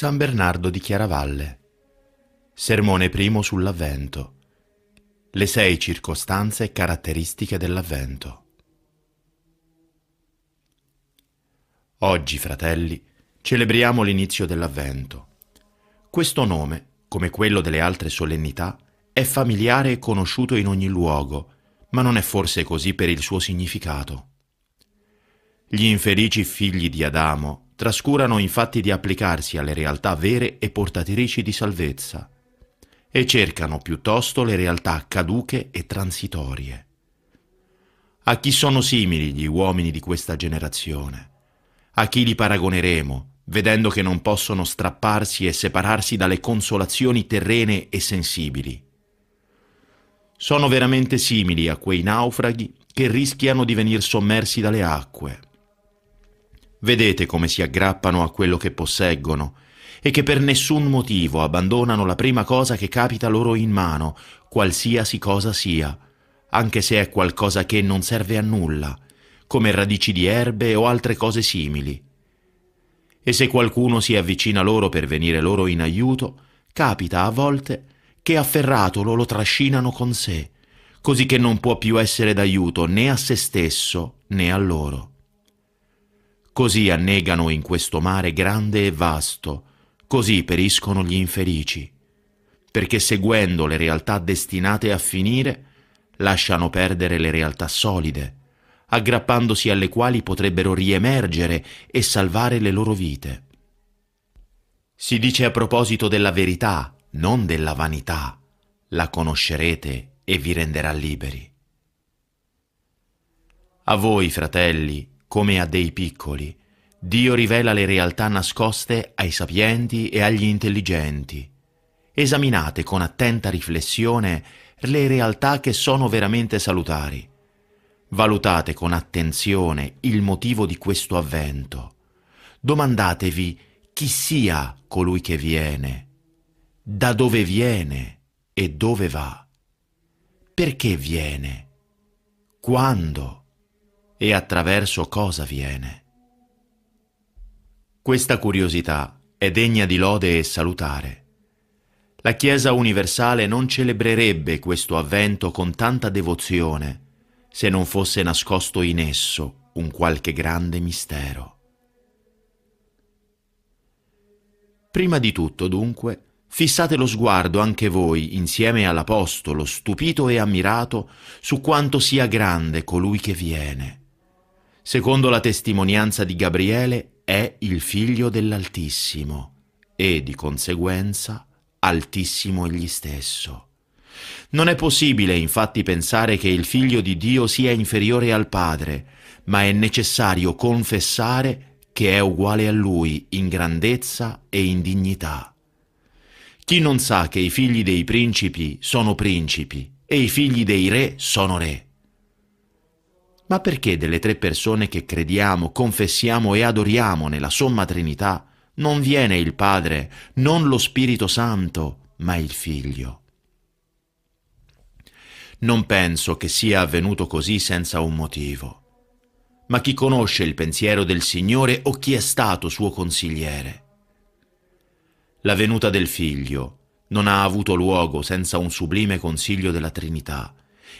San Bernardo di Chiaravalle. Sermone primo sull'Avvento. Le sei circostanze caratteristiche dell'Avvento. Oggi, fratelli, celebriamo l'inizio dell'Avvento. Questo nome, come quello delle altre solennità, è familiare e conosciuto in ogni luogo, ma non è forse così per il suo significato. Gli infelici figli di Adamo trascurano infatti di applicarsi alle realtà vere e portatrici di salvezza e cercano piuttosto le realtà caduche e transitorie. A chi sono simili gli uomini di questa generazione? A chi li paragoneremo, vedendo che non possono strapparsi e separarsi dalle consolazioni terrene e sensibili? Sono veramente simili a quei naufraghi che rischiano di venir sommersi dalle acque, Vedete come si aggrappano a quello che posseggono e che per nessun motivo abbandonano la prima cosa che capita loro in mano, qualsiasi cosa sia, anche se è qualcosa che non serve a nulla, come radici di erbe o altre cose simili. E se qualcuno si avvicina loro per venire loro in aiuto, capita a volte che afferratolo lo trascinano con sé, così che non può più essere d'aiuto né a se stesso né a loro. Così annegano in questo mare grande e vasto, così periscono gli infelici, perché seguendo le realtà destinate a finire, lasciano perdere le realtà solide, aggrappandosi alle quali potrebbero riemergere e salvare le loro vite. Si dice a proposito della verità, non della vanità, la conoscerete e vi renderà liberi. A voi, fratelli, come a dei piccoli, Dio rivela le realtà nascoste ai sapienti e agli intelligenti. Esaminate con attenta riflessione le realtà che sono veramente salutari. Valutate con attenzione il motivo di questo avvento. Domandatevi chi sia colui che viene, da dove viene e dove va, perché viene, quando e attraverso cosa viene. Questa curiosità è degna di lode e salutare. La Chiesa universale non celebrerebbe questo avvento con tanta devozione se non fosse nascosto in esso un qualche grande mistero. Prima di tutto, dunque, fissate lo sguardo anche voi, insieme all'Apostolo, stupito e ammirato, su quanto sia grande colui che viene secondo la testimonianza di Gabriele, è il figlio dell'Altissimo e di conseguenza altissimo egli stesso. Non è possibile infatti pensare che il figlio di Dio sia inferiore al Padre, ma è necessario confessare che è uguale a lui in grandezza e in dignità. Chi non sa che i figli dei principi sono principi e i figli dei re sono re? Ma perché delle tre persone che crediamo, confessiamo e adoriamo nella somma Trinità non viene il Padre, non lo Spirito Santo, ma il Figlio? Non penso che sia avvenuto così senza un motivo. Ma chi conosce il pensiero del Signore o chi è stato suo consigliere? La venuta del Figlio non ha avuto luogo senza un sublime consiglio della Trinità,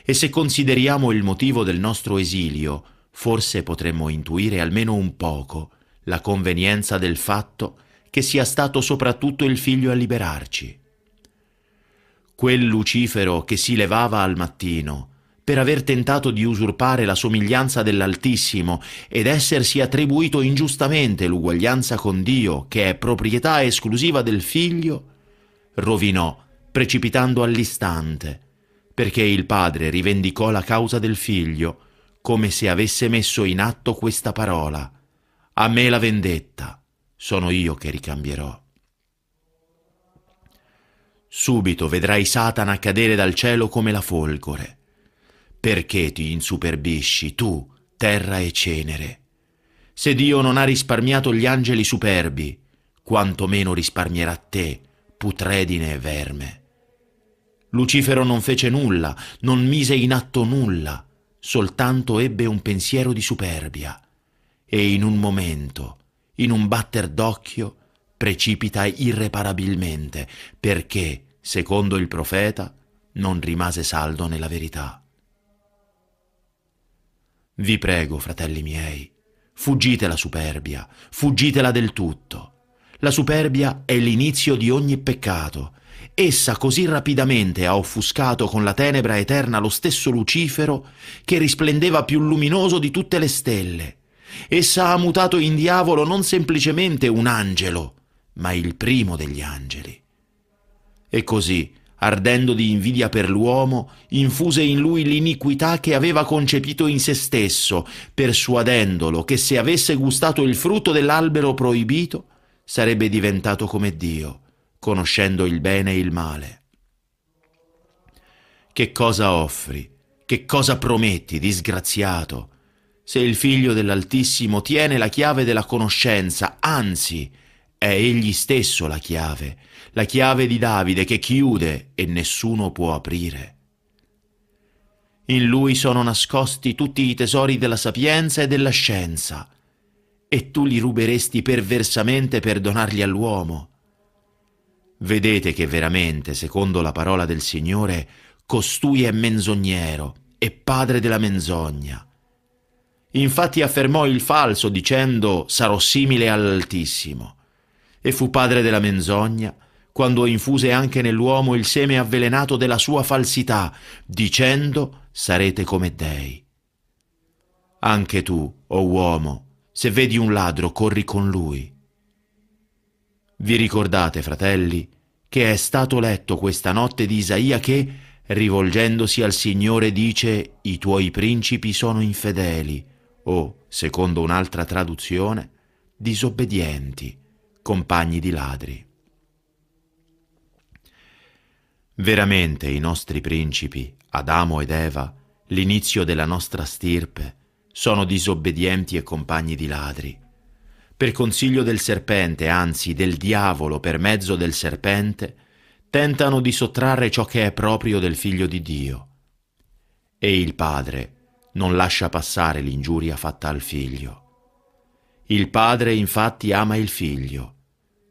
e se consideriamo il motivo del nostro esilio, forse potremmo intuire almeno un poco la convenienza del fatto che sia stato soprattutto il figlio a liberarci. Quel Lucifero che si levava al mattino, per aver tentato di usurpare la somiglianza dell'Altissimo ed essersi attribuito ingiustamente l'uguaglianza con Dio, che è proprietà esclusiva del figlio, rovinò, precipitando all'istante, perché il padre rivendicò la causa del figlio, come se avesse messo in atto questa parola. A me la vendetta, sono io che ricambierò. Subito vedrai Satana cadere dal cielo come la folgore. Perché ti insuperbisci tu, terra e cenere? Se Dio non ha risparmiato gli angeli superbi, quanto meno risparmierà te, putredine e verme. Lucifero non fece nulla, non mise in atto nulla, soltanto ebbe un pensiero di superbia e in un momento, in un batter d'occhio, precipita irreparabilmente perché, secondo il profeta, non rimase saldo nella verità. Vi prego, fratelli miei, fuggite la superbia, fuggitela del tutto. La superbia è l'inizio di ogni peccato Essa così rapidamente ha offuscato con la tenebra eterna lo stesso Lucifero che risplendeva più luminoso di tutte le stelle. Essa ha mutato in diavolo non semplicemente un angelo, ma il primo degli angeli. E così, ardendo di invidia per l'uomo, infuse in lui l'iniquità che aveva concepito in se stesso, persuadendolo che se avesse gustato il frutto dell'albero proibito, sarebbe diventato come Dio conoscendo il bene e il male. Che cosa offri? Che cosa prometti, disgraziato? Se il figlio dell'Altissimo tiene la chiave della conoscenza, anzi, è egli stesso la chiave, la chiave di Davide che chiude e nessuno può aprire. In lui sono nascosti tutti i tesori della sapienza e della scienza, e tu li ruberesti perversamente per donarli all'uomo. Vedete che veramente, secondo la parola del Signore, costui è menzognero e padre della menzogna. Infatti affermò il falso dicendo sarò simile all'Altissimo. E fu padre della menzogna quando infuse anche nell'uomo il seme avvelenato della sua falsità, dicendo sarete come dei. Anche tu, o oh uomo, se vedi un ladro, corri con lui vi ricordate, fratelli, che è stato letto questa notte di Isaia che, rivolgendosi al Signore, dice I tuoi principi sono infedeli, o, secondo un'altra traduzione, disobbedienti, compagni di ladri. Veramente i nostri principi, Adamo ed Eva, l'inizio della nostra stirpe, sono disobbedienti e compagni di ladri per consiglio del serpente, anzi del diavolo per mezzo del serpente, tentano di sottrarre ciò che è proprio del figlio di Dio. E il padre non lascia passare l'ingiuria fatta al figlio. Il padre infatti ama il figlio,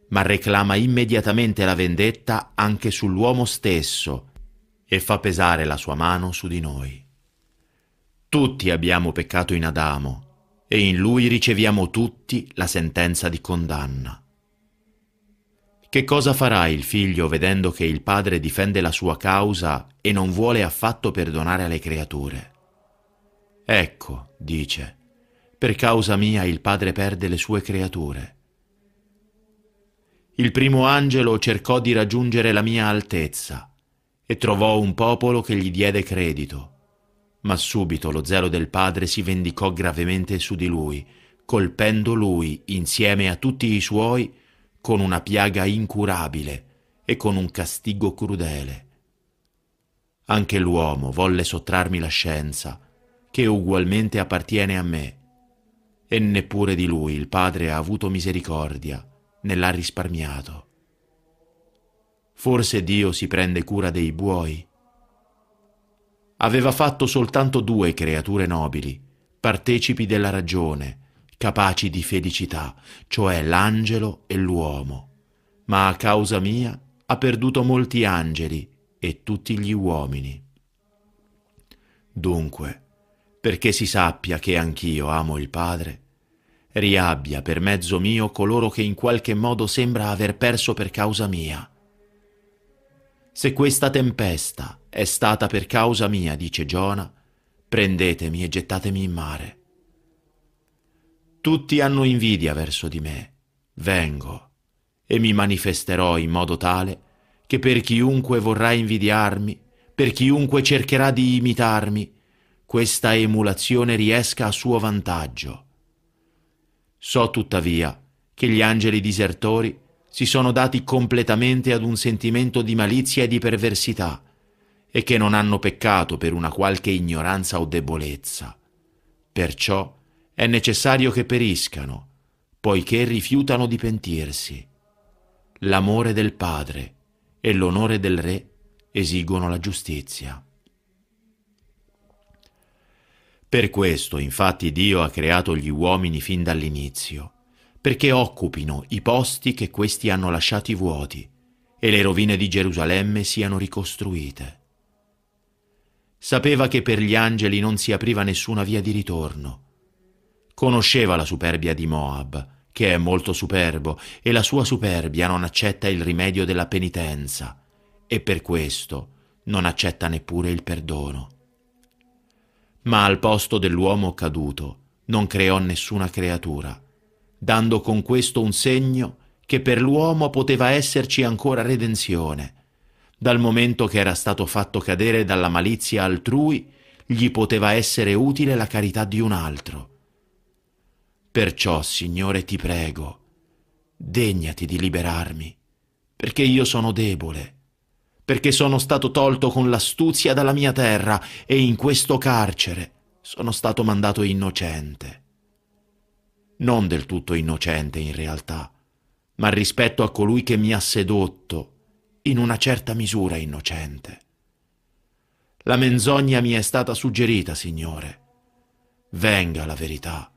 ma reclama immediatamente la vendetta anche sull'uomo stesso e fa pesare la sua mano su di noi. Tutti abbiamo peccato in Adamo e in lui riceviamo tutti la sentenza di condanna. Che cosa farà il figlio vedendo che il padre difende la sua causa e non vuole affatto perdonare alle creature? Ecco, dice, per causa mia il padre perde le sue creature. Il primo angelo cercò di raggiungere la mia altezza e trovò un popolo che gli diede credito ma subito lo zelo del padre si vendicò gravemente su di lui, colpendo lui, insieme a tutti i suoi, con una piaga incurabile e con un castigo crudele. Anche l'uomo volle sottrarmi la scienza, che ugualmente appartiene a me, e neppure di lui il padre ha avuto misericordia, né l'ha risparmiato. Forse Dio si prende cura dei buoi aveva fatto soltanto due creature nobili, partecipi della ragione, capaci di felicità, cioè l'angelo e l'uomo. Ma a causa mia ha perduto molti angeli e tutti gli uomini. Dunque, perché si sappia che anch'io amo il Padre, riabbia per mezzo mio coloro che in qualche modo sembra aver perso per causa mia se questa tempesta è stata per causa mia, dice Giona, prendetemi e gettatemi in mare. Tutti hanno invidia verso di me. Vengo e mi manifesterò in modo tale che per chiunque vorrà invidiarmi, per chiunque cercherà di imitarmi, questa emulazione riesca a suo vantaggio. So tuttavia che gli angeli disertori si sono dati completamente ad un sentimento di malizia e di perversità, e che non hanno peccato per una qualche ignoranza o debolezza. Perciò è necessario che periscano, poiché rifiutano di pentirsi. L'amore del Padre e l'onore del Re esigono la giustizia. Per questo, infatti, Dio ha creato gli uomini fin dall'inizio perché occupino i posti che questi hanno lasciati vuoti e le rovine di Gerusalemme siano ricostruite. Sapeva che per gli angeli non si apriva nessuna via di ritorno. Conosceva la superbia di Moab, che è molto superbo, e la sua superbia non accetta il rimedio della penitenza, e per questo non accetta neppure il perdono. Ma al posto dell'uomo caduto non creò nessuna creatura dando con questo un segno che per l'uomo poteva esserci ancora redenzione. Dal momento che era stato fatto cadere dalla malizia altrui, gli poteva essere utile la carità di un altro. Perciò, Signore, ti prego, degnati di liberarmi, perché io sono debole, perché sono stato tolto con l'astuzia dalla mia terra e in questo carcere sono stato mandato innocente non del tutto innocente in realtà, ma rispetto a colui che mi ha sedotto, in una certa misura innocente. La menzogna mi è stata suggerita, Signore. Venga la verità,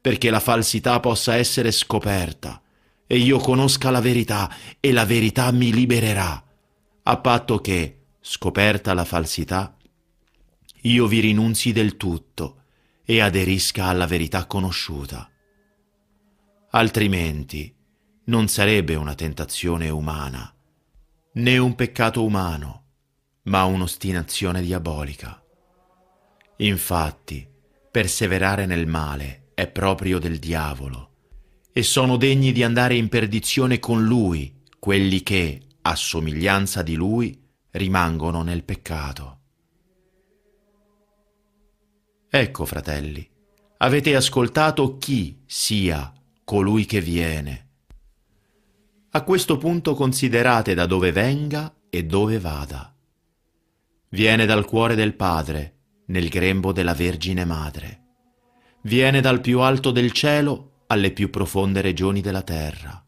perché la falsità possa essere scoperta e io conosca la verità e la verità mi libererà, a patto che, scoperta la falsità, io vi rinunzi del tutto e aderisca alla verità conosciuta altrimenti non sarebbe una tentazione umana, né un peccato umano, ma un'ostinazione diabolica. Infatti, perseverare nel male è proprio del diavolo, e sono degni di andare in perdizione con lui quelli che, a somiglianza di lui, rimangono nel peccato. Ecco, fratelli, avete ascoltato chi sia colui che viene. A questo punto considerate da dove venga e dove vada. Viene dal cuore del Padre, nel grembo della Vergine Madre. Viene dal più alto del cielo alle più profonde regioni della terra.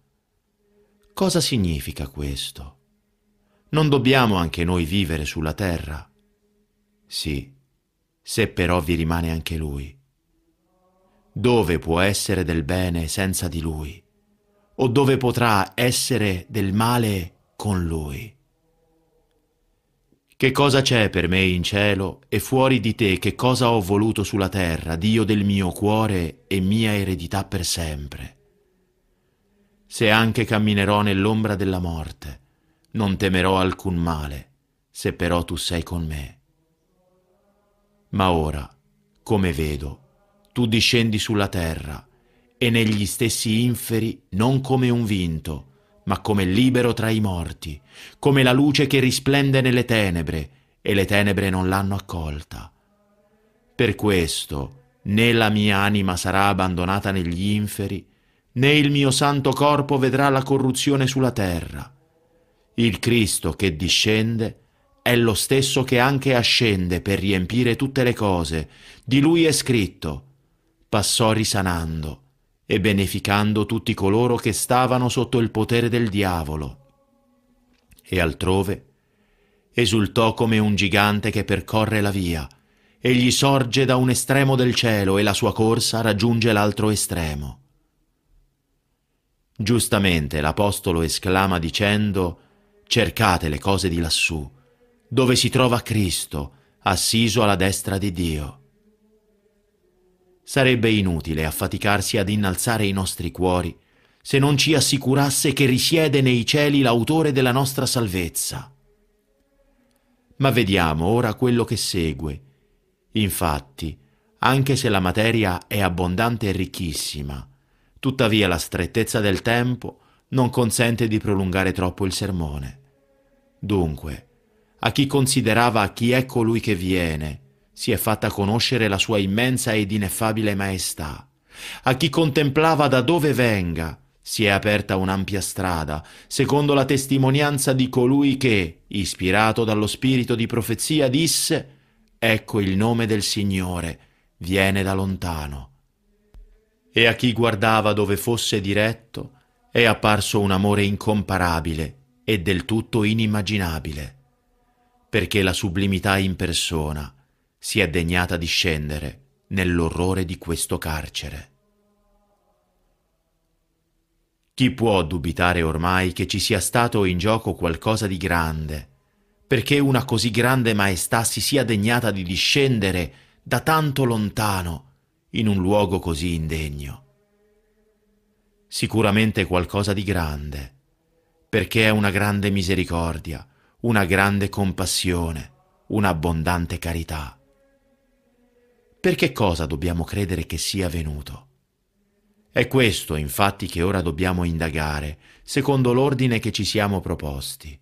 Cosa significa questo? Non dobbiamo anche noi vivere sulla terra? Sì, se però vi rimane anche lui dove può essere del bene senza di lui? O dove potrà essere del male con lui? Che cosa c'è per me in cielo e fuori di te che cosa ho voluto sulla terra, Dio del mio cuore e mia eredità per sempre? Se anche camminerò nell'ombra della morte, non temerò alcun male, se però tu sei con me. Ma ora, come vedo, tu discendi sulla terra e negli stessi inferi non come un vinto, ma come libero tra i morti, come la luce che risplende nelle tenebre, e le tenebre non l'hanno accolta. Per questo né la mia anima sarà abbandonata negli inferi, né il mio santo corpo vedrà la corruzione sulla terra. Il Cristo che discende è lo stesso che anche ascende per riempire tutte le cose. Di lui è scritto, passò risanando e beneficando tutti coloro che stavano sotto il potere del diavolo. E altrove esultò come un gigante che percorre la via, egli sorge da un estremo del cielo e la sua corsa raggiunge l'altro estremo. Giustamente l'Apostolo esclama dicendo Cercate le cose di lassù, dove si trova Cristo, assiso alla destra di Dio. Sarebbe inutile affaticarsi ad innalzare i nostri cuori se non ci assicurasse che risiede nei cieli l'autore della nostra salvezza. Ma vediamo ora quello che segue. Infatti, anche se la materia è abbondante e ricchissima, tuttavia la strettezza del tempo non consente di prolungare troppo il sermone. Dunque, a chi considerava chi è colui che viene, si è fatta conoscere la sua immensa ed ineffabile maestà. A chi contemplava da dove venga, si è aperta un'ampia strada, secondo la testimonianza di colui che, ispirato dallo spirito di profezia, disse, Ecco il nome del Signore, viene da lontano. E a chi guardava dove fosse diretto, è apparso un amore incomparabile e del tutto inimmaginabile, perché la sublimità in persona si è degnata di scendere nell'orrore di questo carcere. Chi può dubitare ormai che ci sia stato in gioco qualcosa di grande, perché una così grande maestà si sia degnata di discendere da tanto lontano in un luogo così indegno? Sicuramente qualcosa di grande, perché è una grande misericordia, una grande compassione, un'abbondante carità. Per che cosa dobbiamo credere che sia venuto? È questo, infatti, che ora dobbiamo indagare, secondo l'ordine che ci siamo proposti.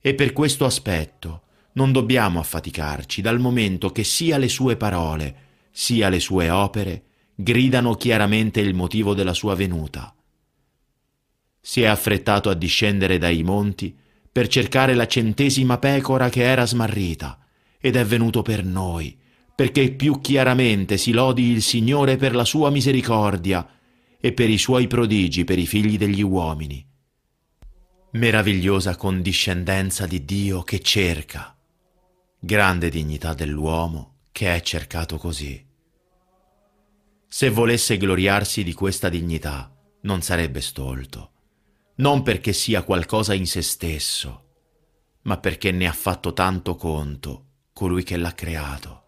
E per questo aspetto non dobbiamo affaticarci, dal momento che sia le sue parole, sia le sue opere, gridano chiaramente il motivo della sua venuta. Si è affrettato a discendere dai monti per cercare la centesima pecora che era smarrita, ed è venuto per noi, perché più chiaramente si lodi il Signore per la sua misericordia e per i suoi prodigi per i figli degli uomini. Meravigliosa condiscendenza di Dio che cerca, grande dignità dell'uomo che è cercato così. Se volesse gloriarsi di questa dignità, non sarebbe stolto, non perché sia qualcosa in se stesso, ma perché ne ha fatto tanto conto colui che l'ha creato.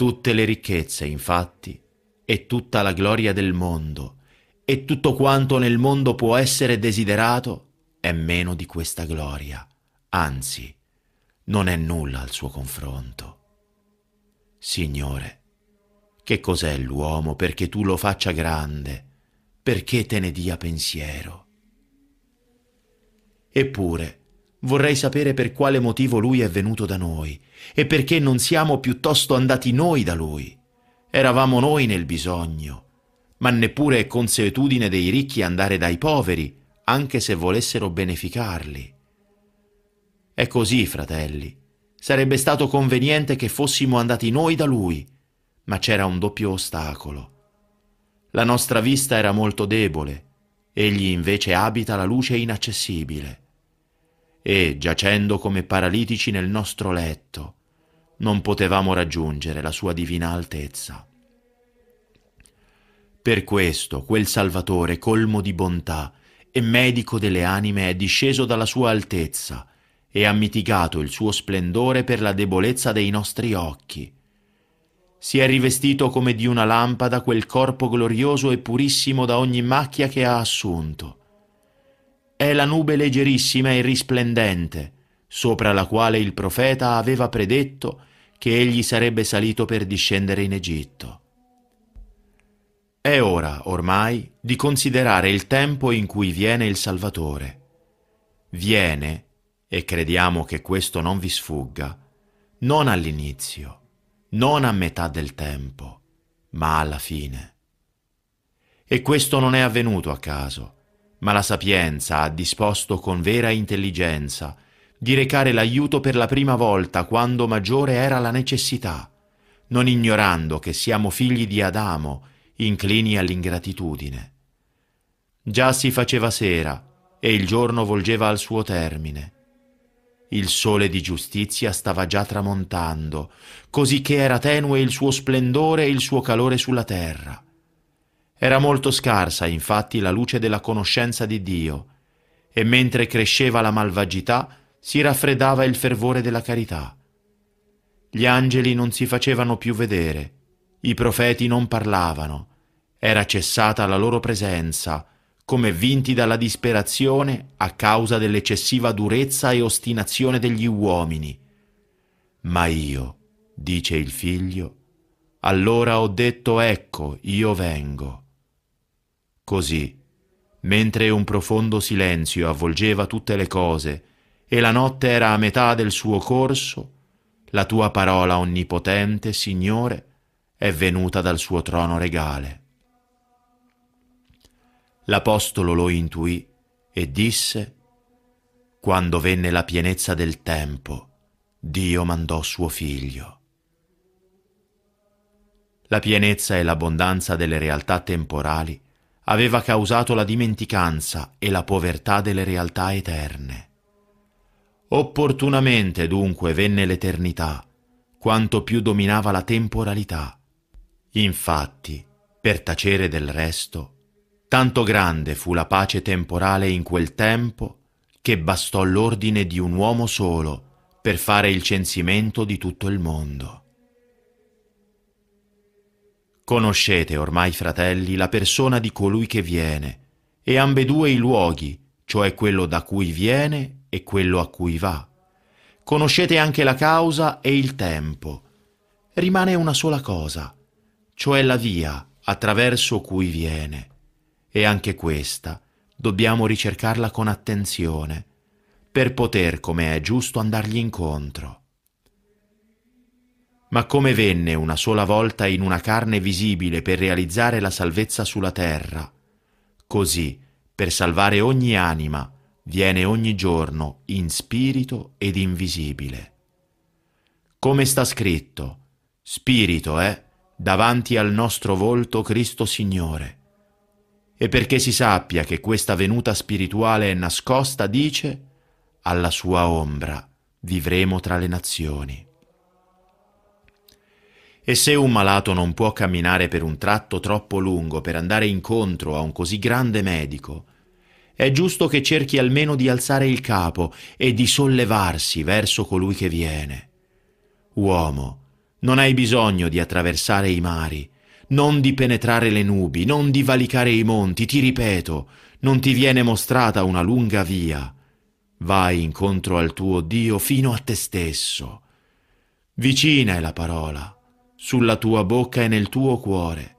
Tutte le ricchezze, infatti, e tutta la gloria del mondo, e tutto quanto nel mondo può essere desiderato, è meno di questa gloria, anzi, non è nulla al suo confronto. Signore, che cos'è l'uomo perché tu lo faccia grande, perché te ne dia pensiero? Eppure, Vorrei sapere per quale motivo lui è venuto da noi e perché non siamo piuttosto andati noi da lui. Eravamo noi nel bisogno, ma neppure è consuetudine dei ricchi andare dai poveri, anche se volessero beneficarli. È così, fratelli. Sarebbe stato conveniente che fossimo andati noi da lui, ma c'era un doppio ostacolo. La nostra vista era molto debole, egli invece abita la luce inaccessibile e, giacendo come paralitici nel nostro letto, non potevamo raggiungere la sua divina altezza. Per questo quel Salvatore, colmo di bontà e medico delle anime, è disceso dalla sua altezza e ha mitigato il suo splendore per la debolezza dei nostri occhi. Si è rivestito come di una lampada quel corpo glorioso e purissimo da ogni macchia che ha assunto è la nube leggerissima e risplendente, sopra la quale il profeta aveva predetto che egli sarebbe salito per discendere in Egitto. È ora, ormai, di considerare il tempo in cui viene il Salvatore. Viene, e crediamo che questo non vi sfugga, non all'inizio, non a metà del tempo, ma alla fine. E questo non è avvenuto a caso ma la sapienza ha disposto con vera intelligenza di recare l'aiuto per la prima volta quando maggiore era la necessità, non ignorando che siamo figli di Adamo, inclini all'ingratitudine. Già si faceva sera e il giorno volgeva al suo termine. Il sole di giustizia stava già tramontando, così che era tenue il suo splendore e il suo calore sulla terra era molto scarsa infatti la luce della conoscenza di Dio, e mentre cresceva la malvagità si raffreddava il fervore della carità. Gli angeli non si facevano più vedere, i profeti non parlavano, era cessata la loro presenza, come vinti dalla disperazione a causa dell'eccessiva durezza e ostinazione degli uomini. Ma io, dice il figlio, allora ho detto ecco, io vengo. Così, mentre un profondo silenzio avvolgeva tutte le cose e la notte era a metà del suo corso, la tua parola onnipotente, Signore, è venuta dal suo trono regale. L'Apostolo lo intuì e disse, quando venne la pienezza del tempo, Dio mandò suo figlio. La pienezza e l'abbondanza delle realtà temporali aveva causato la dimenticanza e la povertà delle realtà eterne. Opportunamente dunque venne l'eternità, quanto più dominava la temporalità. Infatti, per tacere del resto, tanto grande fu la pace temporale in quel tempo che bastò l'ordine di un uomo solo per fare il censimento di tutto il mondo. Conoscete ormai, fratelli, la persona di colui che viene, e ambedue i luoghi, cioè quello da cui viene e quello a cui va. Conoscete anche la causa e il tempo. Rimane una sola cosa, cioè la via attraverso cui viene. E anche questa dobbiamo ricercarla con attenzione, per poter, come è giusto, andargli incontro. Ma come venne una sola volta in una carne visibile per realizzare la salvezza sulla terra, così, per salvare ogni anima, viene ogni giorno in spirito ed invisibile. Come sta scritto, spirito è davanti al nostro volto Cristo Signore. E perché si sappia che questa venuta spirituale è nascosta, dice, alla sua ombra vivremo tra le nazioni. E se un malato non può camminare per un tratto troppo lungo per andare incontro a un così grande medico, è giusto che cerchi almeno di alzare il capo e di sollevarsi verso colui che viene. Uomo, non hai bisogno di attraversare i mari, non di penetrare le nubi, non di valicare i monti, ti ripeto, non ti viene mostrata una lunga via. Vai incontro al tuo Dio fino a te stesso. Vicina è la parola sulla tua bocca e nel tuo cuore.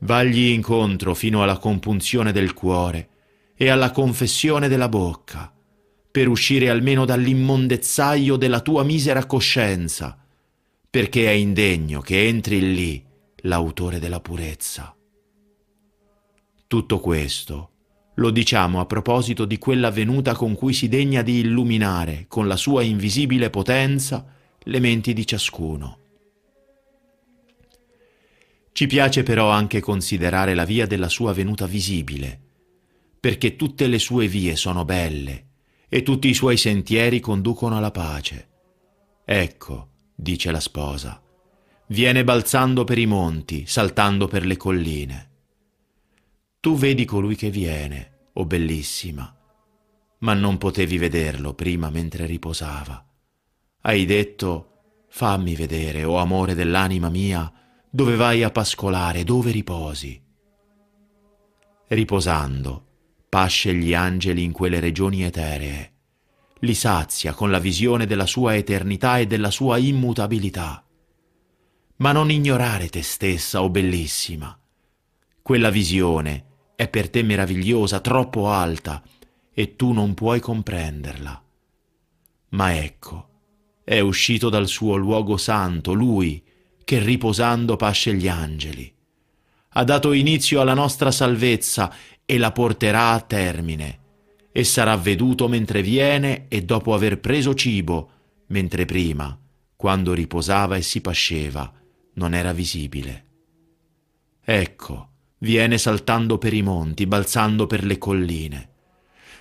Vagli incontro fino alla compunzione del cuore e alla confessione della bocca, per uscire almeno dall'immondezzaio della tua misera coscienza, perché è indegno che entri lì l'autore della purezza. Tutto questo lo diciamo a proposito di quella venuta con cui si degna di illuminare con la sua invisibile potenza le menti di ciascuno. Ci piace però anche considerare la via della sua venuta visibile, perché tutte le sue vie sono belle e tutti i suoi sentieri conducono alla pace. Ecco, dice la sposa, viene balzando per i monti, saltando per le colline. Tu vedi colui che viene, o oh bellissima, ma non potevi vederlo prima mentre riposava. Hai detto, fammi vedere, o oh amore dell'anima mia, dove vai a pascolare, dove riposi. Riposando, pasce gli angeli in quelle regioni eteree, li sazia con la visione della sua eternità e della sua immutabilità. Ma non ignorare te stessa, o oh bellissima. Quella visione è per te meravigliosa, troppo alta, e tu non puoi comprenderla. Ma ecco, è uscito dal suo luogo santo, lui, che riposando pasce gli angeli. Ha dato inizio alla nostra salvezza e la porterà a termine, e sarà veduto mentre viene e dopo aver preso cibo, mentre prima, quando riposava e si pasceva, non era visibile. Ecco, viene saltando per i monti, balzando per le colline.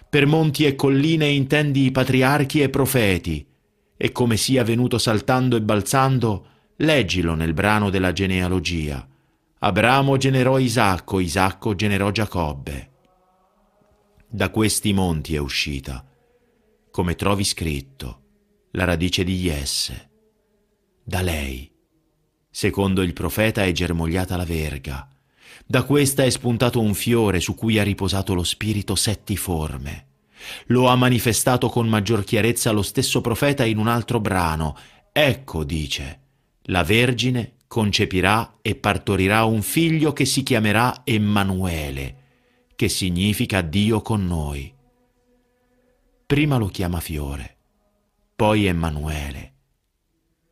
Per monti e colline intendi i patriarchi e profeti, e come sia venuto saltando e balzando, Leggilo nel brano della genealogia. Abramo generò Isacco, Isacco generò Giacobbe. Da questi monti è uscita, come trovi scritto, la radice di Iesse. Da lei, secondo il profeta, è germogliata la verga. Da questa è spuntato un fiore su cui ha riposato lo spirito settiforme. Lo ha manifestato con maggior chiarezza lo stesso profeta in un altro brano. Ecco, dice, la Vergine concepirà e partorirà un figlio che si chiamerà Emanuele, che significa Dio con noi. Prima lo chiama Fiore, poi Emanuele.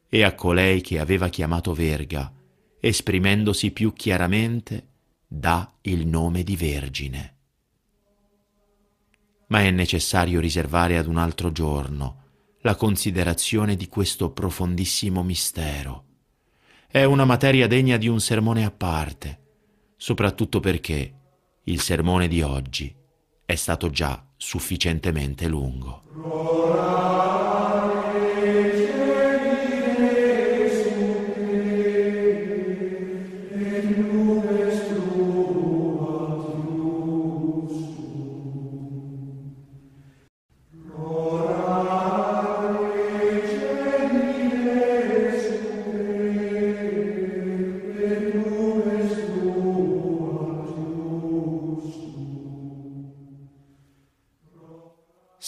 E a colei che aveva chiamato Verga, esprimendosi più chiaramente, dà il nome di Vergine. Ma è necessario riservare ad un altro giorno la considerazione di questo profondissimo mistero è una materia degna di un sermone a parte, soprattutto perché il sermone di oggi è stato già sufficientemente lungo.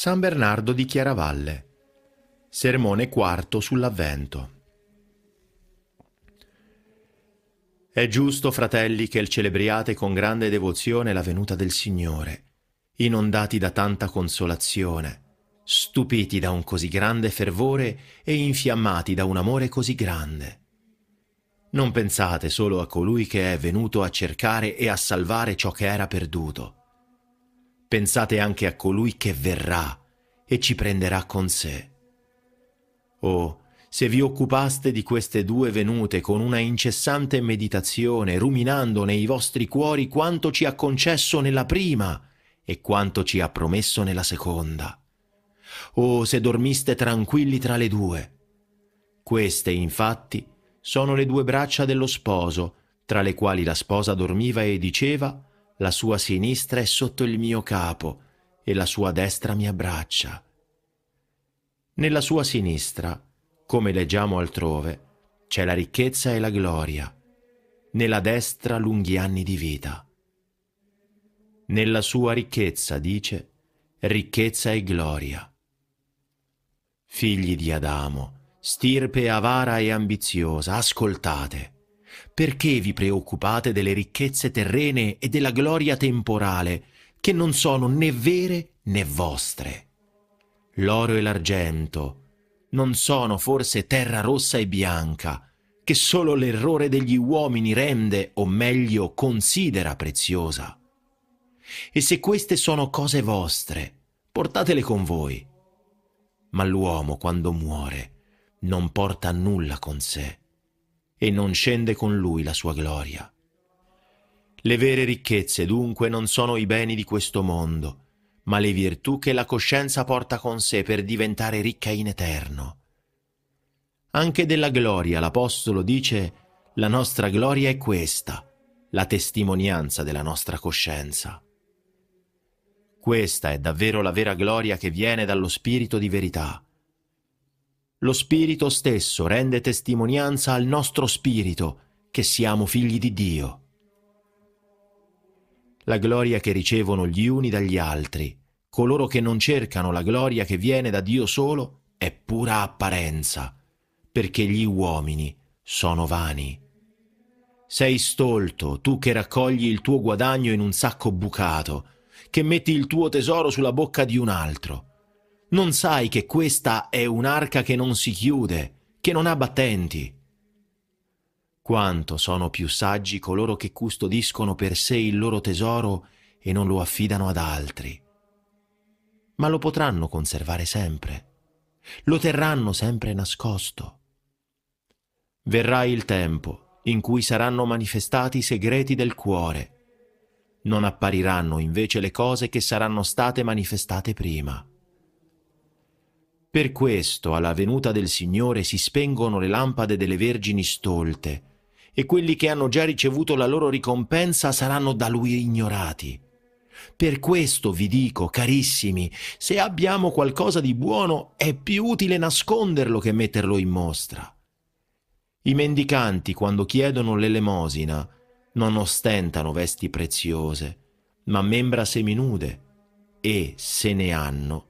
San Bernardo di Chiaravalle. Sermone quarto sull'Avvento. È giusto, fratelli, che il celebriate con grande devozione la venuta del Signore, inondati da tanta consolazione, stupiti da un così grande fervore e infiammati da un amore così grande. Non pensate solo a colui che è venuto a cercare e a salvare ciò che era perduto, pensate anche a colui che verrà e ci prenderà con sé. Oh, se vi occupaste di queste due venute con una incessante meditazione, ruminando nei vostri cuori quanto ci ha concesso nella prima e quanto ci ha promesso nella seconda. oh, se dormiste tranquilli tra le due. Queste, infatti, sono le due braccia dello sposo, tra le quali la sposa dormiva e diceva la sua sinistra è sotto il mio capo e la sua destra mi abbraccia. Nella sua sinistra, come leggiamo altrove, c'è la ricchezza e la gloria, nella destra lunghi anni di vita. Nella sua ricchezza, dice, ricchezza e gloria. Figli di Adamo, stirpe avara e ambiziosa, ascoltate. Perché vi preoccupate delle ricchezze terrene e della gloria temporale, che non sono né vere né vostre? L'oro e l'argento non sono forse terra rossa e bianca, che solo l'errore degli uomini rende, o meglio considera preziosa. E se queste sono cose vostre, portatele con voi. Ma l'uomo, quando muore, non porta nulla con sé e non scende con lui la sua gloria. Le vere ricchezze dunque non sono i beni di questo mondo, ma le virtù che la coscienza porta con sé per diventare ricca in eterno. Anche della gloria l'Apostolo dice, la nostra gloria è questa, la testimonianza della nostra coscienza. Questa è davvero la vera gloria che viene dallo Spirito di verità lo Spirito stesso rende testimonianza al nostro spirito che siamo figli di Dio. La gloria che ricevono gli uni dagli altri, coloro che non cercano la gloria che viene da Dio solo, è pura apparenza, perché gli uomini sono vani. Sei stolto, tu che raccogli il tuo guadagno in un sacco bucato, che metti il tuo tesoro sulla bocca di un altro non sai che questa è un'arca che non si chiude, che non ha battenti. Quanto sono più saggi coloro che custodiscono per sé il loro tesoro e non lo affidano ad altri. Ma lo potranno conservare sempre, lo terranno sempre nascosto. Verrà il tempo in cui saranno manifestati i segreti del cuore. Non appariranno invece le cose che saranno state manifestate prima. Per questo alla venuta del Signore si spengono le lampade delle vergini stolte, e quelli che hanno già ricevuto la loro ricompensa saranno da lui ignorati. Per questo vi dico, carissimi, se abbiamo qualcosa di buono è più utile nasconderlo che metterlo in mostra. I mendicanti, quando chiedono l'elemosina, non ostentano vesti preziose, ma membra seminude, e, se ne hanno,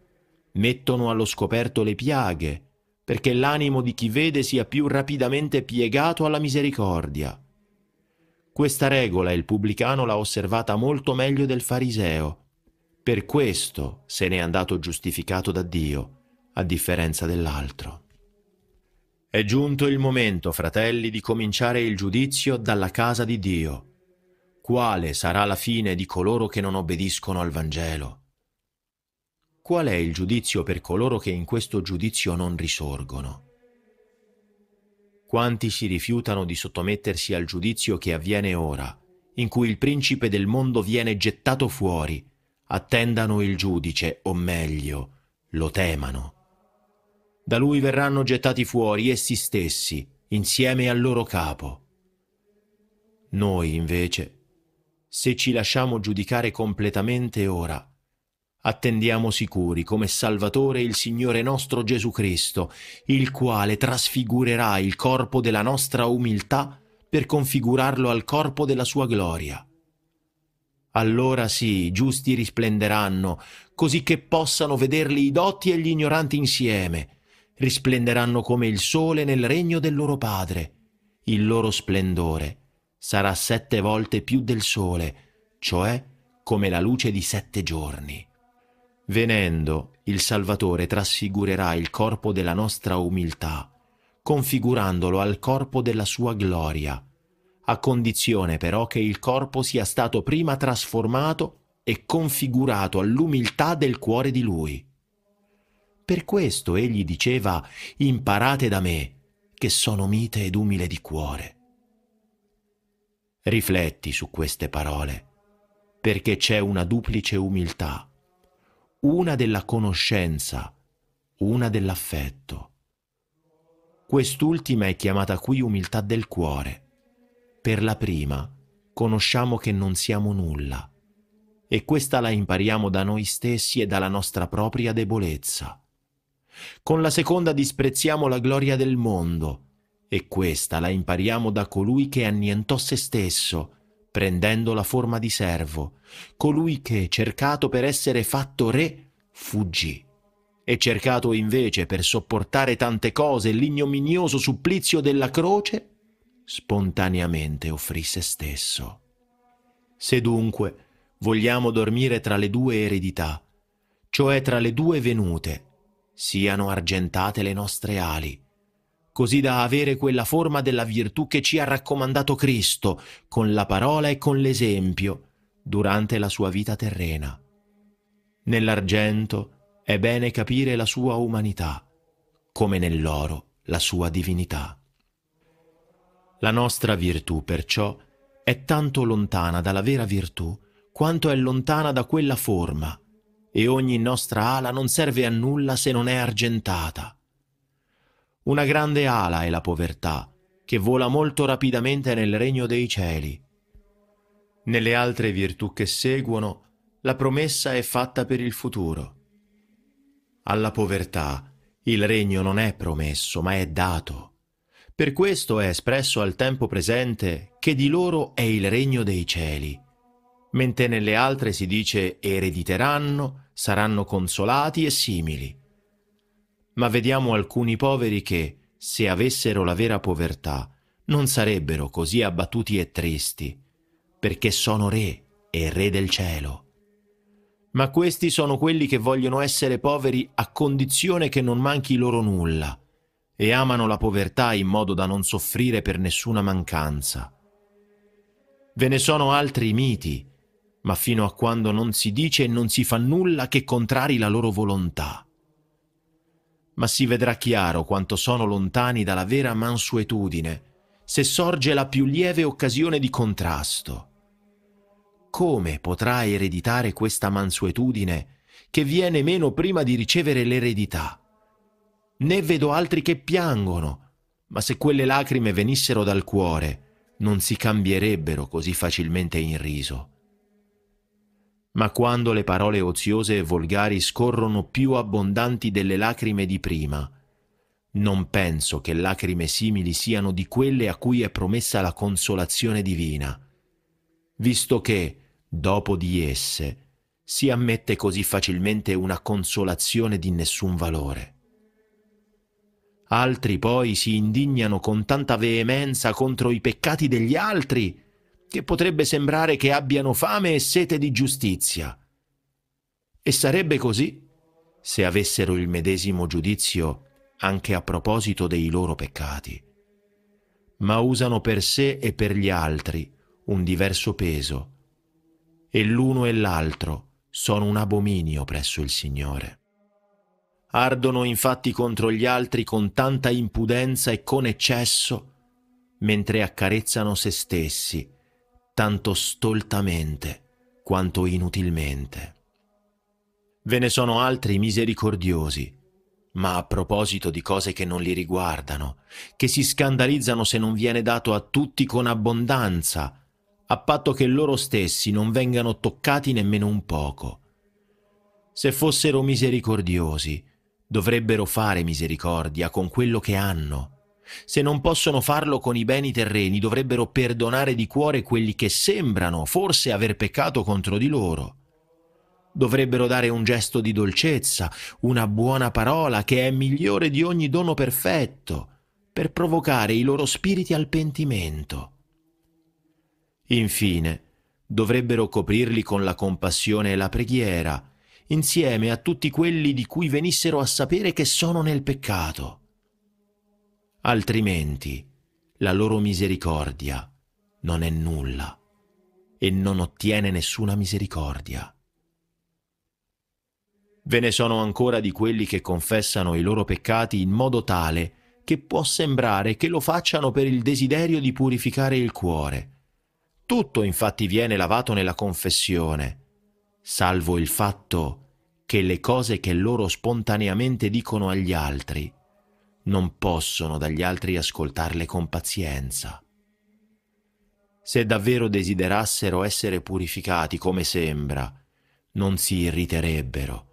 mettono allo scoperto le piaghe, perché l'animo di chi vede sia più rapidamente piegato alla misericordia. Questa regola il pubblicano l'ha osservata molto meglio del fariseo. Per questo se ne è andato giustificato da Dio, a differenza dell'altro. È giunto il momento, fratelli, di cominciare il giudizio dalla casa di Dio. Quale sarà la fine di coloro che non obbediscono al Vangelo? qual è il giudizio per coloro che in questo giudizio non risorgono? Quanti si rifiutano di sottomettersi al giudizio che avviene ora, in cui il principe del mondo viene gettato fuori, attendano il giudice, o meglio, lo temano. Da lui verranno gettati fuori essi stessi, insieme al loro capo. Noi, invece, se ci lasciamo giudicare completamente ora, attendiamo sicuri come Salvatore il Signore nostro Gesù Cristo, il quale trasfigurerà il corpo della nostra umiltà per configurarlo al corpo della sua gloria. Allora sì, i giusti risplenderanno, così che possano vederli i dotti e gli ignoranti insieme, risplenderanno come il sole nel regno del loro Padre. Il loro splendore sarà sette volte più del sole, cioè come la luce di sette giorni. Venendo, il Salvatore trasfigurerà il corpo della nostra umiltà, configurandolo al corpo della sua gloria, a condizione però che il corpo sia stato prima trasformato e configurato all'umiltà del cuore di lui. Per questo egli diceva, imparate da me, che sono mite ed umile di cuore. Rifletti su queste parole, perché c'è una duplice umiltà una della conoscenza, una dell'affetto. Quest'ultima è chiamata qui umiltà del cuore. Per la prima conosciamo che non siamo nulla e questa la impariamo da noi stessi e dalla nostra propria debolezza. Con la seconda disprezziamo la gloria del mondo e questa la impariamo da colui che annientò se stesso prendendo la forma di servo, colui che, cercato per essere fatto re, fuggì. E cercato invece per sopportare tante cose l'ignominioso supplizio della croce, spontaneamente offrì se stesso. Se dunque vogliamo dormire tra le due eredità, cioè tra le due venute, siano argentate le nostre ali, così da avere quella forma della virtù che ci ha raccomandato Cristo, con la parola e con l'esempio, durante la sua vita terrena. Nell'argento è bene capire la sua umanità, come nell'oro la sua divinità. La nostra virtù, perciò, è tanto lontana dalla vera virtù quanto è lontana da quella forma, e ogni nostra ala non serve a nulla se non è argentata. Una grande ala è la povertà, che vola molto rapidamente nel regno dei cieli. Nelle altre virtù che seguono, la promessa è fatta per il futuro. Alla povertà il regno non è promesso, ma è dato. Per questo è espresso al tempo presente che di loro è il regno dei cieli, mentre nelle altre si dice erediteranno, saranno consolati e simili ma vediamo alcuni poveri che, se avessero la vera povertà, non sarebbero così abbattuti e tristi, perché sono re e re del cielo. Ma questi sono quelli che vogliono essere poveri a condizione che non manchi loro nulla, e amano la povertà in modo da non soffrire per nessuna mancanza. Ve ne sono altri miti, ma fino a quando non si dice e non si fa nulla che contrari la loro volontà ma si vedrà chiaro quanto sono lontani dalla vera mansuetudine, se sorge la più lieve occasione di contrasto. Come potrà ereditare questa mansuetudine che viene meno prima di ricevere l'eredità? Né vedo altri che piangono, ma se quelle lacrime venissero dal cuore, non si cambierebbero così facilmente in riso ma quando le parole oziose e volgari scorrono più abbondanti delle lacrime di prima, non penso che lacrime simili siano di quelle a cui è promessa la consolazione divina, visto che, dopo di esse, si ammette così facilmente una consolazione di nessun valore. Altri poi si indignano con tanta veemenza contro i peccati degli altri, che potrebbe sembrare che abbiano fame e sete di giustizia. E sarebbe così se avessero il medesimo giudizio anche a proposito dei loro peccati, ma usano per sé e per gli altri un diverso peso, e l'uno e l'altro sono un abominio presso il Signore. Ardono infatti contro gli altri con tanta impudenza e con eccesso, mentre accarezzano se stessi tanto stoltamente quanto inutilmente. Ve ne sono altri misericordiosi, ma a proposito di cose che non li riguardano, che si scandalizzano se non viene dato a tutti con abbondanza, a patto che loro stessi non vengano toccati nemmeno un poco. Se fossero misericordiosi, dovrebbero fare misericordia con quello che hanno, se non possono farlo con i beni terreni, dovrebbero perdonare di cuore quelli che sembrano forse aver peccato contro di loro. Dovrebbero dare un gesto di dolcezza, una buona parola che è migliore di ogni dono perfetto, per provocare i loro spiriti al pentimento. Infine, dovrebbero coprirli con la compassione e la preghiera, insieme a tutti quelli di cui venissero a sapere che sono nel peccato altrimenti la loro misericordia non è nulla e non ottiene nessuna misericordia. Ve ne sono ancora di quelli che confessano i loro peccati in modo tale che può sembrare che lo facciano per il desiderio di purificare il cuore. Tutto infatti viene lavato nella confessione, salvo il fatto che le cose che loro spontaneamente dicono agli altri non possono dagli altri ascoltarle con pazienza. Se davvero desiderassero essere purificati, come sembra, non si irriterebbero,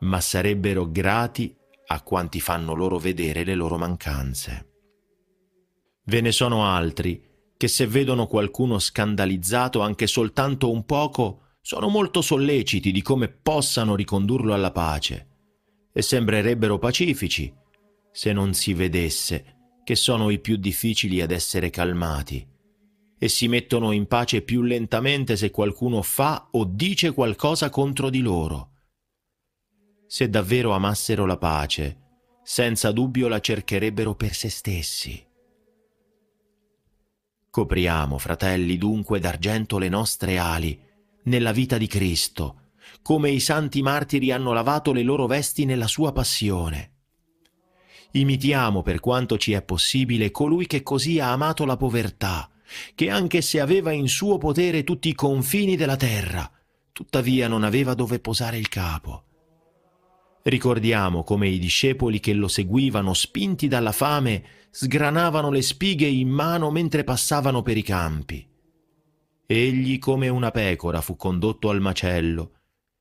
ma sarebbero grati a quanti fanno loro vedere le loro mancanze. Ve ne sono altri che se vedono qualcuno scandalizzato anche soltanto un poco, sono molto solleciti di come possano ricondurlo alla pace e sembrerebbero pacifici se non si vedesse, che sono i più difficili ad essere calmati e si mettono in pace più lentamente se qualcuno fa o dice qualcosa contro di loro. Se davvero amassero la pace, senza dubbio la cercherebbero per se stessi. Copriamo, fratelli, dunque d'argento le nostre ali, nella vita di Cristo, come i santi martiri hanno lavato le loro vesti nella sua passione Imitiamo per quanto ci è possibile colui che così ha amato la povertà, che anche se aveva in suo potere tutti i confini della terra, tuttavia non aveva dove posare il capo. Ricordiamo come i discepoli che lo seguivano, spinti dalla fame, sgranavano le spighe in mano mentre passavano per i campi. Egli come una pecora fu condotto al macello,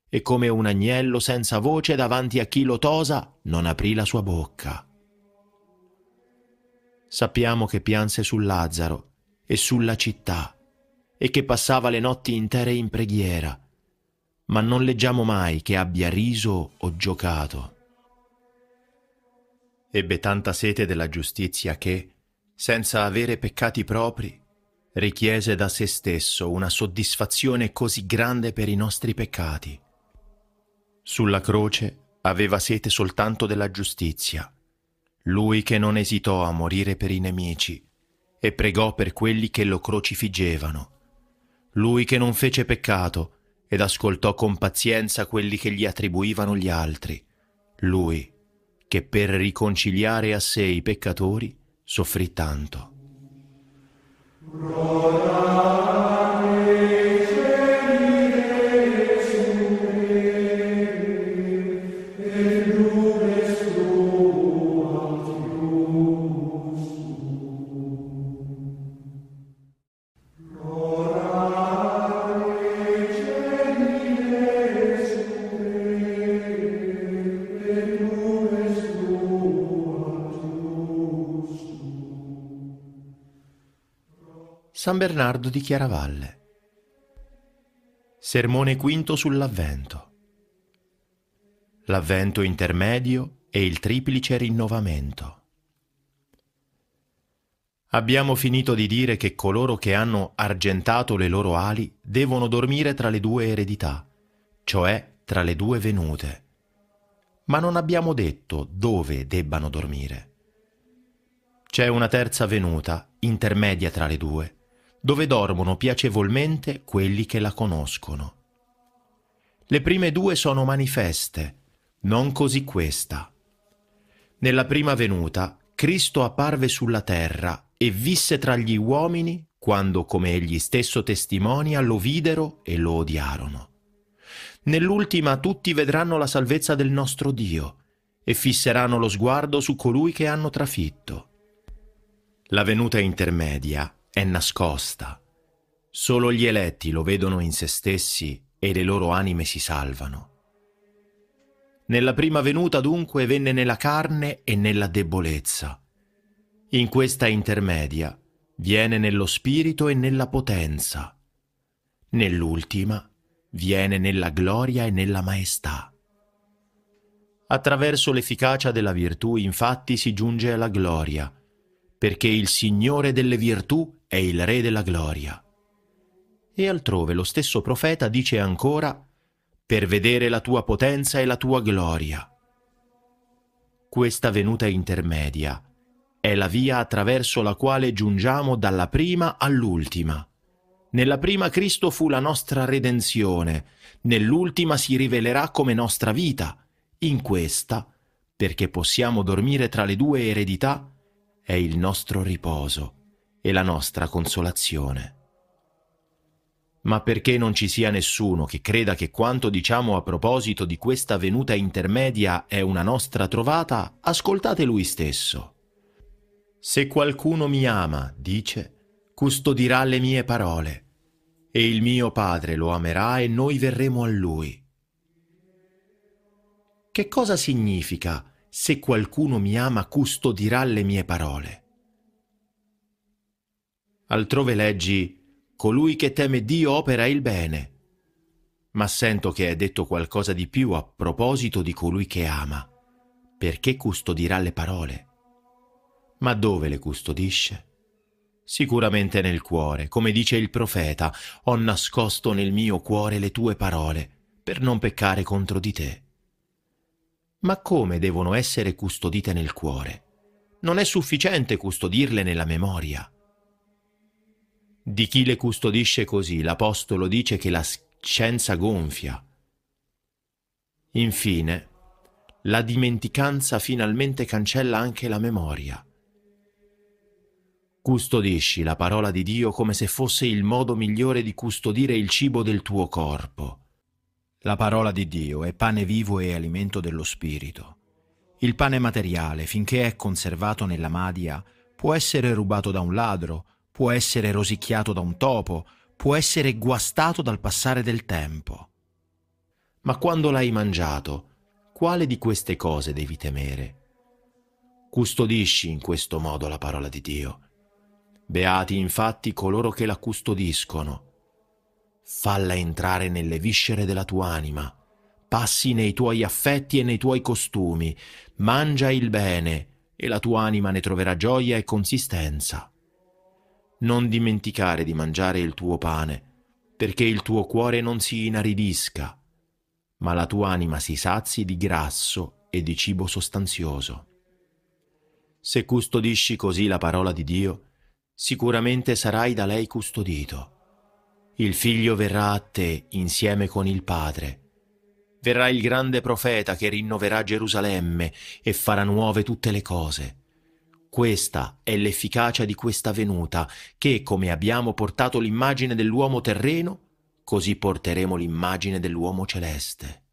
e come un agnello senza voce davanti a chi lo tosa non aprì la sua bocca. Sappiamo che pianse su Lazzaro e sulla città e che passava le notti intere in preghiera, ma non leggiamo mai che abbia riso o giocato. Ebbe tanta sete della giustizia che, senza avere peccati propri, richiese da se stesso una soddisfazione così grande per i nostri peccati. Sulla croce aveva sete soltanto della giustizia lui che non esitò a morire per i nemici e pregò per quelli che lo crocifiggevano, lui che non fece peccato ed ascoltò con pazienza quelli che gli attribuivano gli altri, lui che per riconciliare a sé i peccatori soffrì tanto. Rodare. San Bernardo di Chiaravalle. Sermone V sull'Avvento. L'Avvento intermedio e il triplice rinnovamento. Abbiamo finito di dire che coloro che hanno argentato le loro ali devono dormire tra le due eredità, cioè tra le due venute. Ma non abbiamo detto dove debbano dormire. C'è una terza venuta, intermedia tra le due, dove dormono piacevolmente quelli che la conoscono. Le prime due sono manifeste, non così questa. Nella prima venuta, Cristo apparve sulla terra e visse tra gli uomini quando, come egli stesso testimonia, lo videro e lo odiarono. Nell'ultima tutti vedranno la salvezza del nostro Dio e fisseranno lo sguardo su colui che hanno trafitto. La venuta intermedia è nascosta. Solo gli eletti lo vedono in se stessi e le loro anime si salvano. Nella prima venuta dunque venne nella carne e nella debolezza. In questa intermedia viene nello spirito e nella potenza. Nell'ultima viene nella gloria e nella maestà. Attraverso l'efficacia della virtù infatti si giunge alla gloria, perché il Signore delle virtù è il Re della gloria. E altrove lo stesso profeta dice ancora, per vedere la tua potenza e la tua gloria. Questa venuta intermedia è la via attraverso la quale giungiamo dalla prima all'ultima. Nella prima Cristo fu la nostra redenzione, nell'ultima si rivelerà come nostra vita, in questa, perché possiamo dormire tra le due eredità, è il nostro riposo e la nostra consolazione. Ma perché non ci sia nessuno che creda che quanto diciamo a proposito di questa venuta intermedia è una nostra trovata, ascoltate lui stesso. Se qualcuno mi ama, dice, custodirà le mie parole, e il mio Padre lo amerà e noi verremo a lui. Che cosa significa se qualcuno mi ama custodirà le mie parole? Altrove leggi, colui che teme Dio opera il bene. Ma sento che è detto qualcosa di più a proposito di colui che ama, perché custodirà le parole. Ma dove le custodisce? Sicuramente nel cuore, come dice il profeta, ho nascosto nel mio cuore le tue parole, per non peccare contro di te. Ma come devono essere custodite nel cuore? Non è sufficiente custodirle nella memoria di chi le custodisce così. L'Apostolo dice che la scienza gonfia. Infine, la dimenticanza finalmente cancella anche la memoria. Custodisci la parola di Dio come se fosse il modo migliore di custodire il cibo del tuo corpo. La parola di Dio è pane vivo e alimento dello spirito. Il pane materiale, finché è conservato nella madia, può essere rubato da un ladro può essere rosicchiato da un topo, può essere guastato dal passare del tempo. Ma quando l'hai mangiato, quale di queste cose devi temere? Custodisci in questo modo la parola di Dio. Beati infatti coloro che la custodiscono. Falla entrare nelle viscere della tua anima, passi nei tuoi affetti e nei tuoi costumi, mangia il bene e la tua anima ne troverà gioia e consistenza non dimenticare di mangiare il tuo pane, perché il tuo cuore non si inaridisca, ma la tua anima si sazi di grasso e di cibo sostanzioso. Se custodisci così la parola di Dio, sicuramente sarai da lei custodito. Il figlio verrà a te insieme con il padre. Verrà il grande profeta che rinnoverà Gerusalemme e farà nuove tutte le cose questa è l'efficacia di questa venuta, che come abbiamo portato l'immagine dell'uomo terreno, così porteremo l'immagine dell'uomo celeste.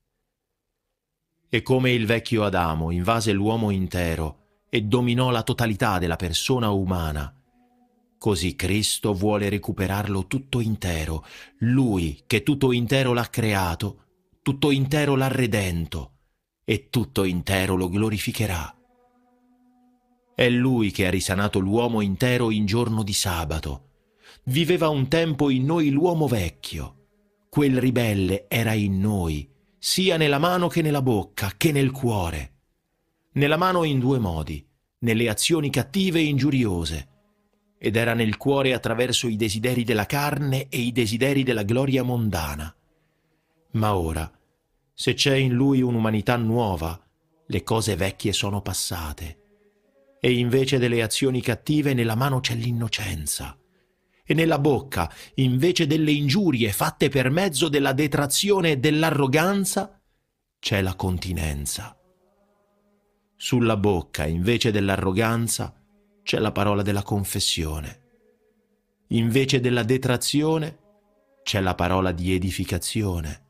E come il vecchio Adamo invase l'uomo intero e dominò la totalità della persona umana, così Cristo vuole recuperarlo tutto intero, lui che tutto intero l'ha creato, tutto intero l'ha redento e tutto intero lo glorificherà è lui che ha risanato l'uomo intero in giorno di sabato. Viveva un tempo in noi l'uomo vecchio. Quel ribelle era in noi, sia nella mano che nella bocca, che nel cuore. Nella mano in due modi, nelle azioni cattive e ingiuriose, ed era nel cuore attraverso i desideri della carne e i desideri della gloria mondana. Ma ora, se c'è in lui un'umanità nuova, le cose vecchie sono passate e invece delle azioni cattive nella mano c'è l'innocenza. E nella bocca, invece delle ingiurie fatte per mezzo della detrazione e dell'arroganza, c'è la continenza. Sulla bocca, invece dell'arroganza, c'è la parola della confessione. Invece della detrazione, c'è la parola di edificazione,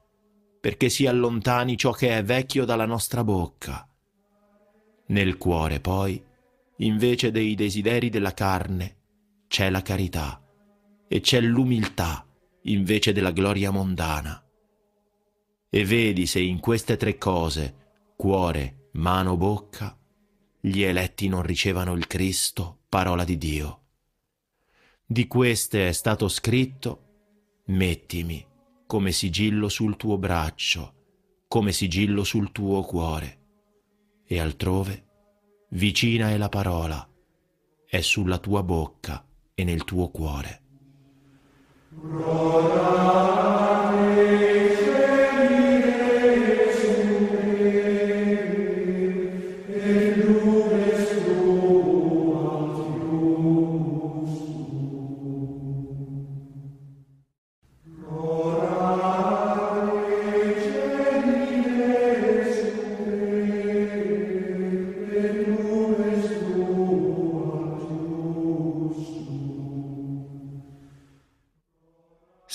perché si allontani ciò che è vecchio dalla nostra bocca. Nel cuore, poi, invece dei desideri della carne, c'è la carità e c'è l'umiltà invece della gloria mondana. E vedi se in queste tre cose, cuore, mano, bocca, gli eletti non ricevano il Cristo, parola di Dio. Di queste è stato scritto, mettimi come sigillo sul tuo braccio, come sigillo sul tuo cuore. E altrove, Vicina è la parola, è sulla tua bocca e nel tuo cuore. Lord,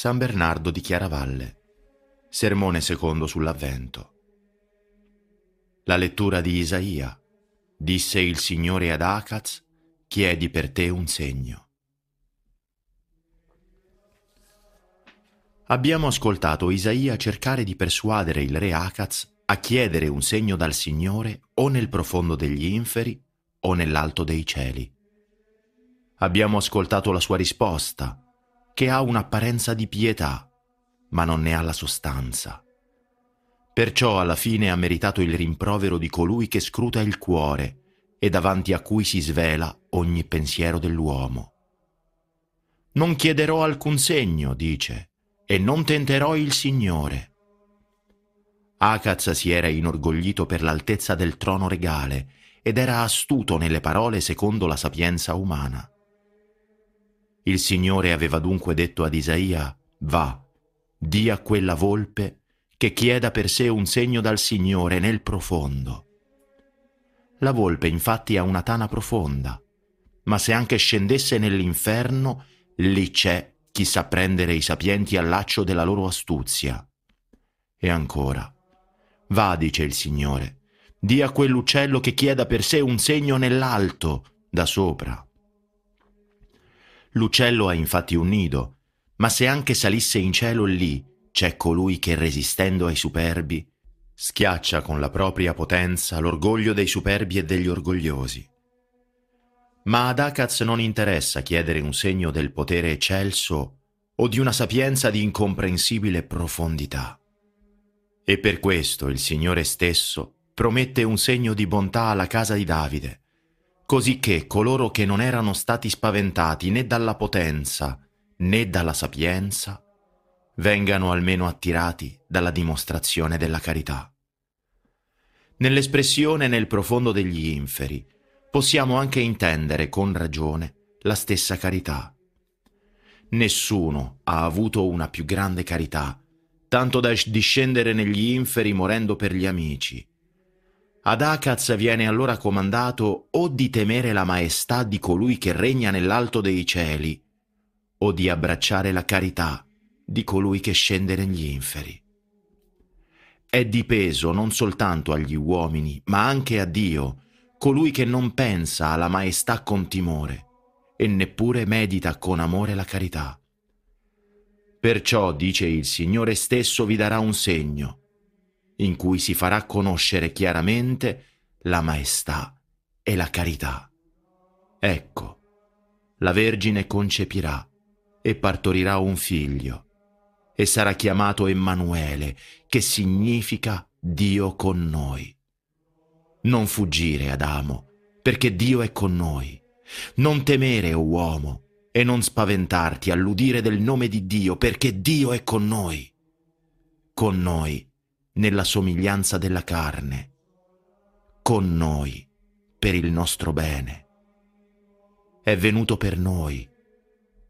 San Bernardo di Chiaravalle. Sermone secondo sull'Avvento. La lettura di Isaia. Disse il Signore ad Acaz, chiedi per te un segno. Abbiamo ascoltato Isaia cercare di persuadere il re Acaz a chiedere un segno dal Signore o nel profondo degli inferi o nell'alto dei cieli. Abbiamo ascoltato la sua risposta, che ha un'apparenza di pietà, ma non ne ha la sostanza. Perciò alla fine ha meritato il rimprovero di colui che scruta il cuore e davanti a cui si svela ogni pensiero dell'uomo. Non chiederò alcun segno, dice, e non tenterò il Signore. Acaz si era inorgoglito per l'altezza del trono regale ed era astuto nelle parole secondo la sapienza umana. Il Signore aveva dunque detto ad Isaia, Va, di a quella volpe che chieda per sé un segno dal Signore nel profondo. La volpe infatti ha una tana profonda, ma se anche scendesse nell'inferno, lì c'è chi sa prendere i sapienti al laccio della loro astuzia. E ancora, va, dice il Signore, di a quell'uccello che chieda per sé un segno nell'alto, da sopra. L'uccello ha infatti un nido, ma se anche salisse in cielo lì, c'è colui che resistendo ai superbi, schiaccia con la propria potenza l'orgoglio dei superbi e degli orgogliosi. Ma ad Akats non interessa chiedere un segno del potere eccelso o di una sapienza di incomprensibile profondità. E per questo il Signore stesso promette un segno di bontà alla casa di Davide, cosicché coloro che non erano stati spaventati né dalla potenza né dalla sapienza, vengano almeno attirati dalla dimostrazione della carità. Nell'espressione nel profondo degli inferi possiamo anche intendere con ragione la stessa carità. Nessuno ha avuto una più grande carità, tanto da discendere negli inferi morendo per gli amici, ad Akaz viene allora comandato o di temere la maestà di colui che regna nell'alto dei cieli, o di abbracciare la carità di colui che scende negli inferi. È di peso non soltanto agli uomini, ma anche a Dio, colui che non pensa alla maestà con timore, e neppure medita con amore la carità. Perciò, dice il Signore stesso, vi darà un segno in cui si farà conoscere chiaramente la maestà e la carità. Ecco, la Vergine concepirà e partorirà un figlio, e sarà chiamato Emanuele, che significa Dio con noi. Non fuggire, Adamo, perché Dio è con noi. Non temere, o uomo, e non spaventarti all'udire del nome di Dio, perché Dio è con noi. Con noi nella somiglianza della carne, con noi, per il nostro bene. È venuto per noi,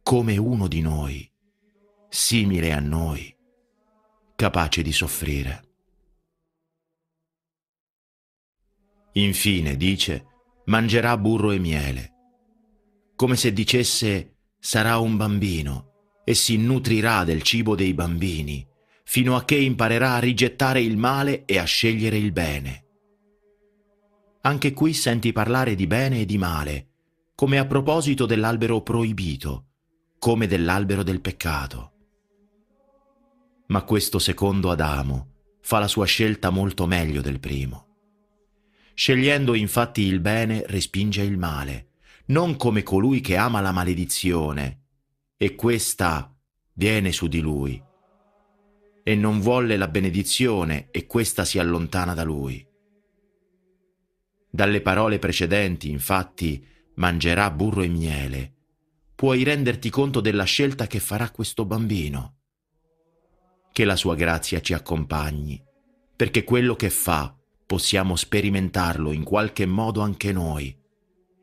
come uno di noi, simile a noi, capace di soffrire. Infine, dice, mangerà burro e miele, come se dicesse sarà un bambino e si nutrirà del cibo dei bambini fino a che imparerà a rigettare il male e a scegliere il bene. Anche qui senti parlare di bene e di male, come a proposito dell'albero proibito, come dell'albero del peccato. Ma questo secondo Adamo fa la sua scelta molto meglio del primo. Scegliendo infatti il bene respinge il male, non come colui che ama la maledizione, e questa viene su di lui, e non volle la benedizione e questa si allontana da lui. Dalle parole precedenti, infatti, mangerà burro e miele, puoi renderti conto della scelta che farà questo bambino. Che la sua grazia ci accompagni, perché quello che fa possiamo sperimentarlo in qualche modo anche noi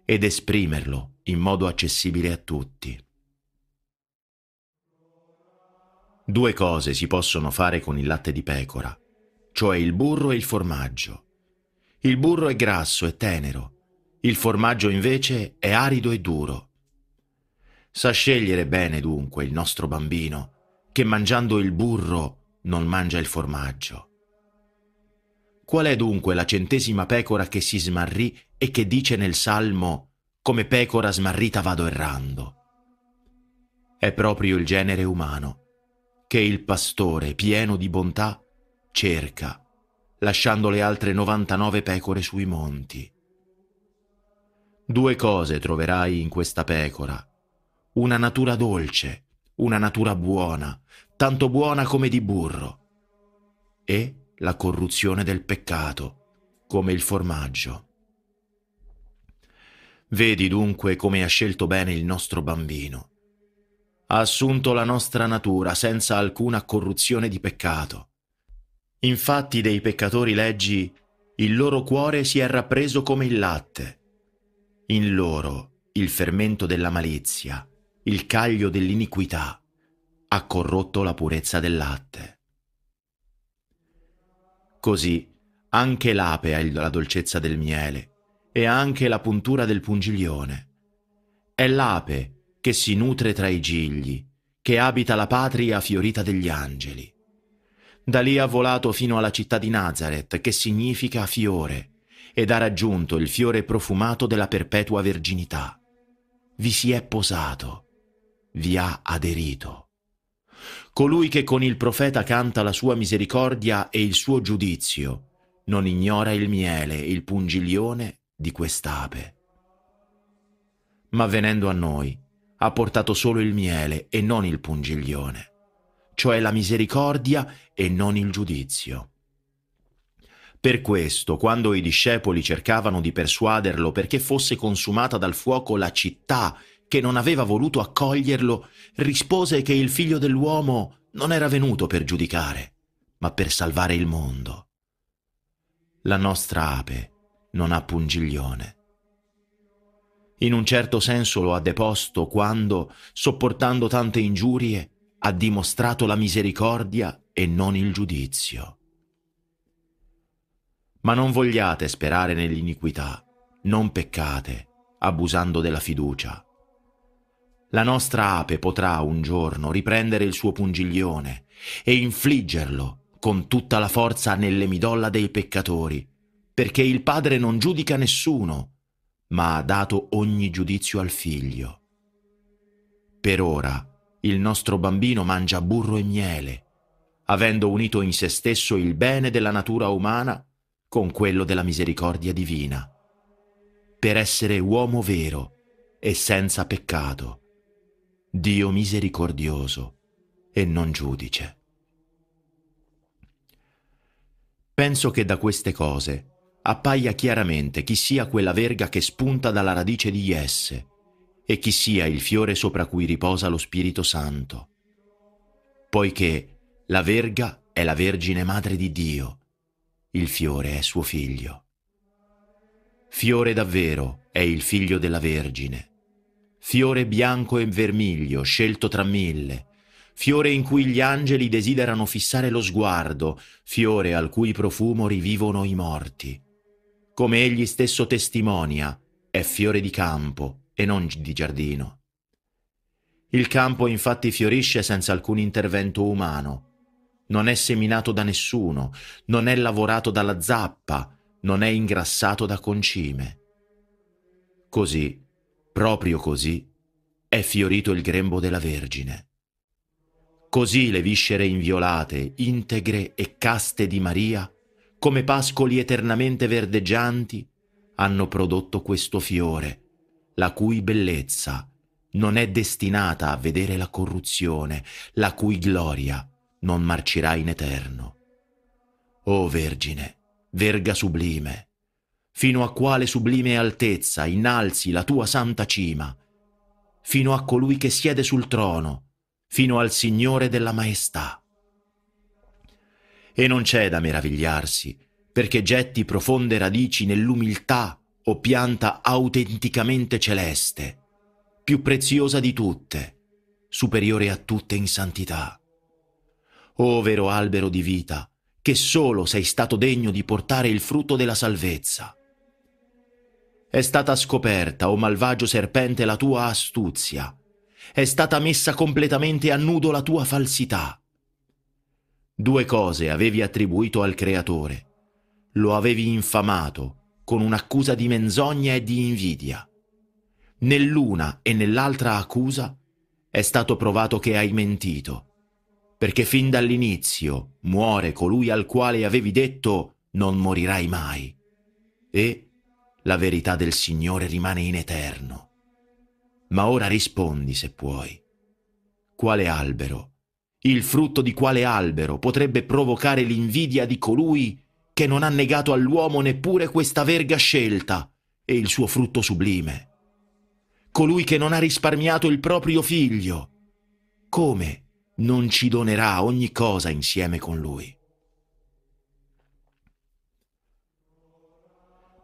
ed esprimerlo in modo accessibile a tutti. Due cose si possono fare con il latte di pecora, cioè il burro e il formaggio. Il burro è grasso e tenero, il formaggio invece è arido e duro. Sa scegliere bene dunque il nostro bambino, che mangiando il burro non mangia il formaggio. Qual è dunque la centesima pecora che si smarrì e che dice nel Salmo, come pecora smarrita vado errando? È proprio il genere umano che il pastore, pieno di bontà, cerca, lasciando le altre 99 pecore sui monti. Due cose troverai in questa pecora. Una natura dolce, una natura buona, tanto buona come di burro, e la corruzione del peccato, come il formaggio. Vedi dunque come ha scelto bene il nostro bambino ha assunto la nostra natura senza alcuna corruzione di peccato. Infatti dei peccatori leggi il loro cuore si è rappreso come il latte. In loro il fermento della malizia, il caglio dell'iniquità, ha corrotto la purezza del latte. Così anche l'ape ha la dolcezza del miele e anche la puntura del pungiglione. È l'ape che che si nutre tra i gigli, che abita la patria fiorita degli angeli. Da lì ha volato fino alla città di Nazareth, che significa fiore, ed ha raggiunto il fiore profumato della perpetua verginità. Vi si è posato, vi ha aderito. Colui che con il profeta canta la sua misericordia e il suo giudizio, non ignora il miele, il pungiglione di quest'ape. Ma venendo a noi, ha portato solo il miele e non il pungiglione, cioè la misericordia e non il giudizio. Per questo, quando i discepoli cercavano di persuaderlo perché fosse consumata dal fuoco la città che non aveva voluto accoglierlo, rispose che il figlio dell'uomo non era venuto per giudicare, ma per salvare il mondo. La nostra ape non ha pungiglione in un certo senso lo ha deposto quando, sopportando tante ingiurie, ha dimostrato la misericordia e non il giudizio. Ma non vogliate sperare nell'iniquità, non peccate, abusando della fiducia. La nostra ape potrà un giorno riprendere il suo pungiglione e infliggerlo con tutta la forza nelle midolla dei peccatori, perché il Padre non giudica nessuno ma ha dato ogni giudizio al figlio. Per ora il nostro bambino mangia burro e miele, avendo unito in se stesso il bene della natura umana con quello della misericordia divina, per essere uomo vero e senza peccato, Dio misericordioso e non giudice. Penso che da queste cose appaia chiaramente chi sia quella verga che spunta dalla radice di esse e chi sia il fiore sopra cui riposa lo Spirito Santo, poiché la verga è la Vergine Madre di Dio, il fiore è suo figlio. Fiore davvero è il figlio della Vergine, fiore bianco e vermiglio, scelto tra mille, fiore in cui gli angeli desiderano fissare lo sguardo, fiore al cui profumo rivivono i morti come egli stesso testimonia, è fiore di campo e non di giardino. Il campo infatti fiorisce senza alcun intervento umano, non è seminato da nessuno, non è lavorato dalla zappa, non è ingrassato da concime. Così, proprio così, è fiorito il grembo della Vergine. Così le viscere inviolate, integre e caste di Maria come pascoli eternamente verdeggianti, hanno prodotto questo fiore, la cui bellezza non è destinata a vedere la corruzione, la cui gloria non marcirà in eterno. O oh Vergine, verga sublime, fino a quale sublime altezza innalzi la tua santa cima, fino a colui che siede sul trono, fino al Signore della Maestà. E non c'è da meravigliarsi, perché getti profonde radici nell'umiltà o pianta autenticamente celeste, più preziosa di tutte, superiore a tutte in santità. O vero albero di vita, che solo sei stato degno di portare il frutto della salvezza. È stata scoperta, o oh malvagio serpente, la tua astuzia, è stata messa completamente a nudo la tua falsità Due cose avevi attribuito al Creatore. Lo avevi infamato con un'accusa di menzogna e di invidia. Nell'una e nell'altra accusa è stato provato che hai mentito, perché fin dall'inizio muore colui al quale avevi detto non morirai mai. E la verità del Signore rimane in eterno. Ma ora rispondi se puoi. Quale albero il frutto di quale albero potrebbe provocare l'invidia di colui che non ha negato all'uomo neppure questa verga scelta e il suo frutto sublime? Colui che non ha risparmiato il proprio figlio, come non ci donerà ogni cosa insieme con lui?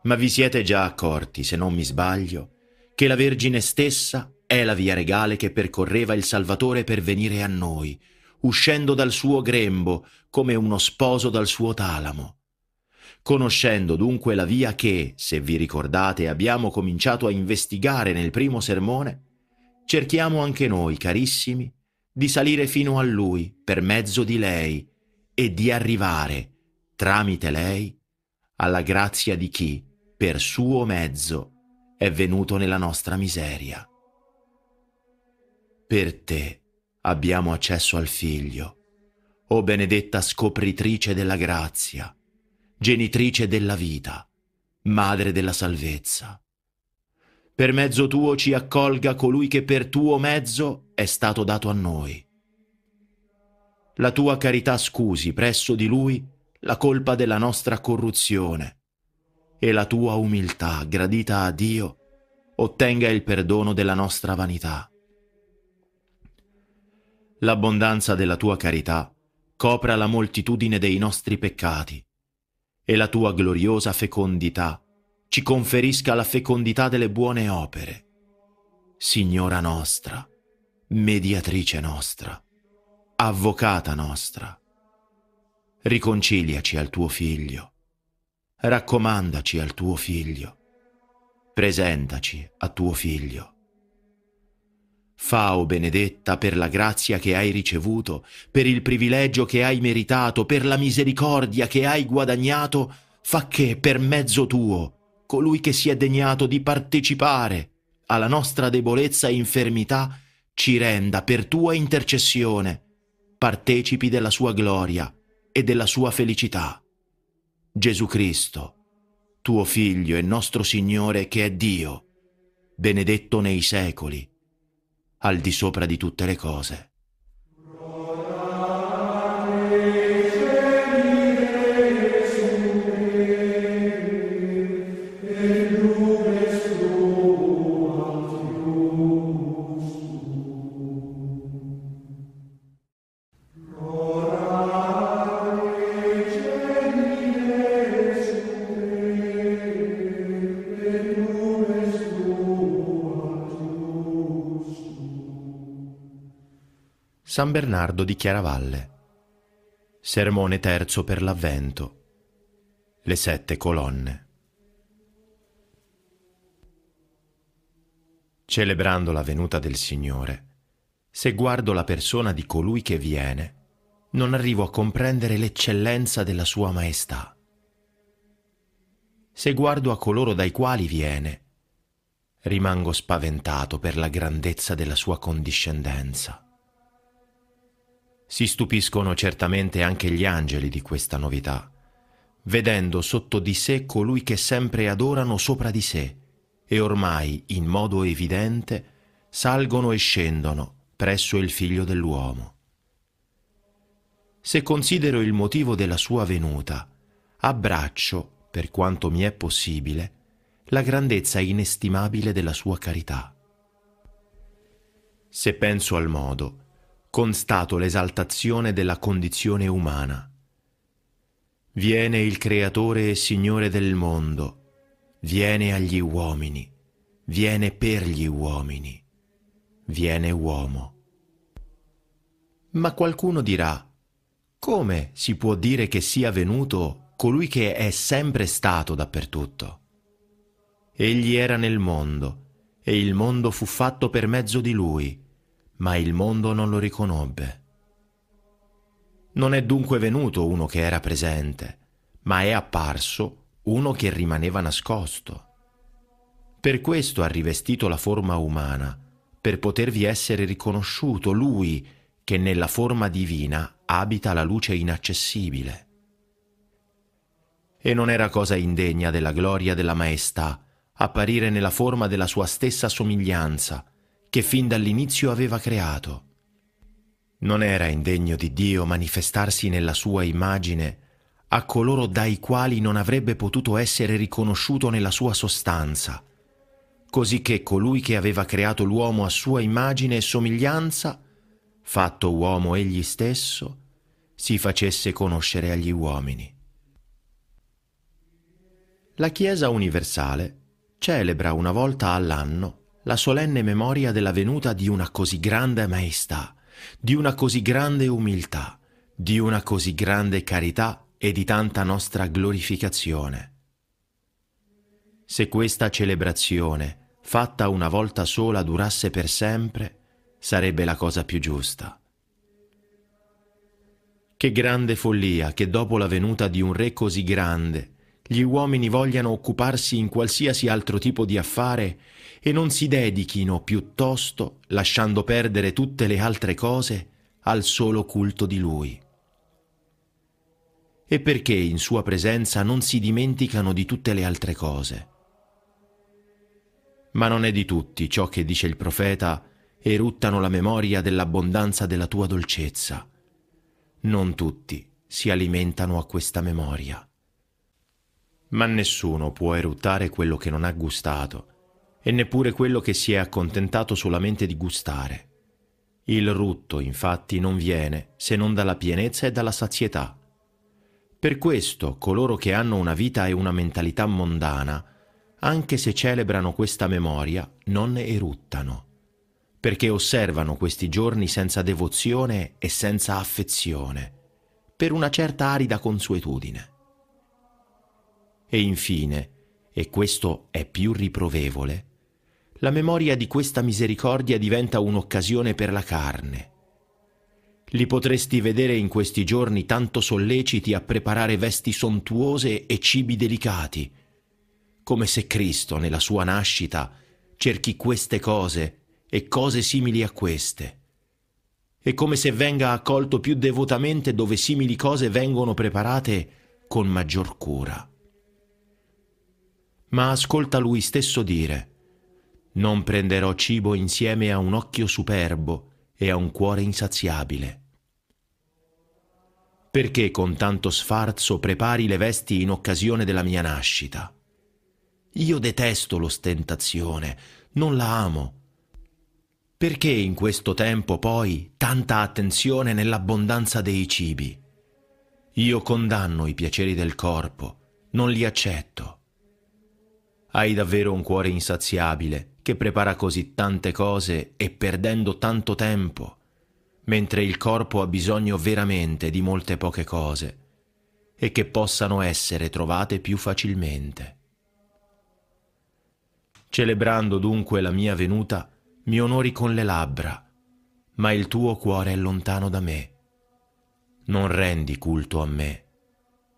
Ma vi siete già accorti, se non mi sbaglio, che la Vergine stessa è la via regale che percorreva il Salvatore per venire a noi, uscendo dal suo grembo come uno sposo dal suo talamo. Conoscendo dunque la via che, se vi ricordate, abbiamo cominciato a investigare nel primo sermone, cerchiamo anche noi, carissimi, di salire fino a Lui per mezzo di lei e di arrivare, tramite lei, alla grazia di chi, per suo mezzo, è venuto nella nostra miseria. Per te abbiamo accesso al Figlio. O benedetta scopritrice della grazia, genitrice della vita, madre della salvezza. Per mezzo tuo ci accolga colui che per tuo mezzo è stato dato a noi. La tua carità scusi presso di lui la colpa della nostra corruzione e la tua umiltà, gradita a Dio, ottenga il perdono della nostra vanità l'abbondanza della tua carità copra la moltitudine dei nostri peccati e la tua gloriosa fecondità ci conferisca la fecondità delle buone opere. Signora nostra, mediatrice nostra, avvocata nostra, riconciliaci al tuo figlio, raccomandaci al tuo figlio, presentaci a tuo figlio Fa, Fao benedetta per la grazia che hai ricevuto, per il privilegio che hai meritato, per la misericordia che hai guadagnato, fa che per mezzo tuo colui che si è degnato di partecipare alla nostra debolezza e infermità ci renda per tua intercessione partecipi della sua gloria e della sua felicità. Gesù Cristo, tuo Figlio e nostro Signore che è Dio, benedetto nei secoli, al di sopra di tutte le cose. San Bernardo di Chiaravalle. Sermone terzo per l'Avvento. Le sette colonne. Celebrando la venuta del Signore, se guardo la persona di colui che viene, non arrivo a comprendere l'eccellenza della sua maestà. Se guardo a coloro dai quali viene, rimango spaventato per la grandezza della sua condiscendenza. Si stupiscono certamente anche gli angeli di questa novità, vedendo sotto di sé colui che sempre adorano sopra di sé, e ormai, in modo evidente, salgono e scendono presso il figlio dell'uomo. Se considero il motivo della sua venuta, abbraccio, per quanto mi è possibile, la grandezza inestimabile della sua carità. Se penso al modo, constato l'esaltazione della condizione umana. Viene il Creatore e Signore del mondo, viene agli uomini, viene per gli uomini, viene uomo. Ma qualcuno dirà, come si può dire che sia venuto colui che è sempre stato dappertutto? Egli era nel mondo, e il mondo fu fatto per mezzo di lui, ma il mondo non lo riconobbe. Non è dunque venuto uno che era presente, ma è apparso uno che rimaneva nascosto. Per questo ha rivestito la forma umana, per potervi essere riconosciuto lui che nella forma divina abita la luce inaccessibile. E non era cosa indegna della gloria della Maestà apparire nella forma della sua stessa somiglianza, che fin dall'inizio aveva creato. Non era indegno di Dio manifestarsi nella sua immagine a coloro dai quali non avrebbe potuto essere riconosciuto nella sua sostanza, così che colui che aveva creato l'uomo a sua immagine e somiglianza, fatto uomo egli stesso, si facesse conoscere agli uomini. La Chiesa universale celebra una volta all'anno la solenne memoria della venuta di una così grande maestà, di una così grande umiltà, di una così grande carità e di tanta nostra glorificazione. Se questa celebrazione, fatta una volta sola, durasse per sempre, sarebbe la cosa più giusta. Che grande follia che dopo la venuta di un re così grande, gli uomini vogliano occuparsi in qualsiasi altro tipo di affare e non si dedichino piuttosto, lasciando perdere tutte le altre cose, al solo culto di Lui. E perché in Sua presenza non si dimenticano di tutte le altre cose? Ma non è di tutti ciò che dice il profeta, eruttano la memoria dell'abbondanza della tua dolcezza. Non tutti si alimentano a questa memoria. Ma nessuno può eruttare quello che non ha gustato, e neppure quello che si è accontentato solamente di gustare. Il rutto, infatti, non viene se non dalla pienezza e dalla sazietà. Per questo coloro che hanno una vita e una mentalità mondana, anche se celebrano questa memoria, non ne eruttano, perché osservano questi giorni senza devozione e senza affezione, per una certa arida consuetudine. E infine, e questo è più riprovevole, la memoria di questa misericordia diventa un'occasione per la carne. Li potresti vedere in questi giorni tanto solleciti a preparare vesti sontuose e cibi delicati, come se Cristo nella sua nascita cerchi queste cose e cose simili a queste, e come se venga accolto più devotamente dove simili cose vengono preparate con maggior cura. Ma ascolta lui stesso dire, non prenderò cibo insieme a un occhio superbo e a un cuore insaziabile. Perché con tanto sfarzo prepari le vesti in occasione della mia nascita? Io detesto l'ostentazione, non la amo. Perché in questo tempo poi tanta attenzione nell'abbondanza dei cibi? Io condanno i piaceri del corpo, non li accetto. Hai davvero un cuore insaziabile che prepara così tante cose e perdendo tanto tempo, mentre il corpo ha bisogno veramente di molte poche cose e che possano essere trovate più facilmente. Celebrando dunque la mia venuta, mi onori con le labbra, ma il tuo cuore è lontano da me. Non rendi culto a me,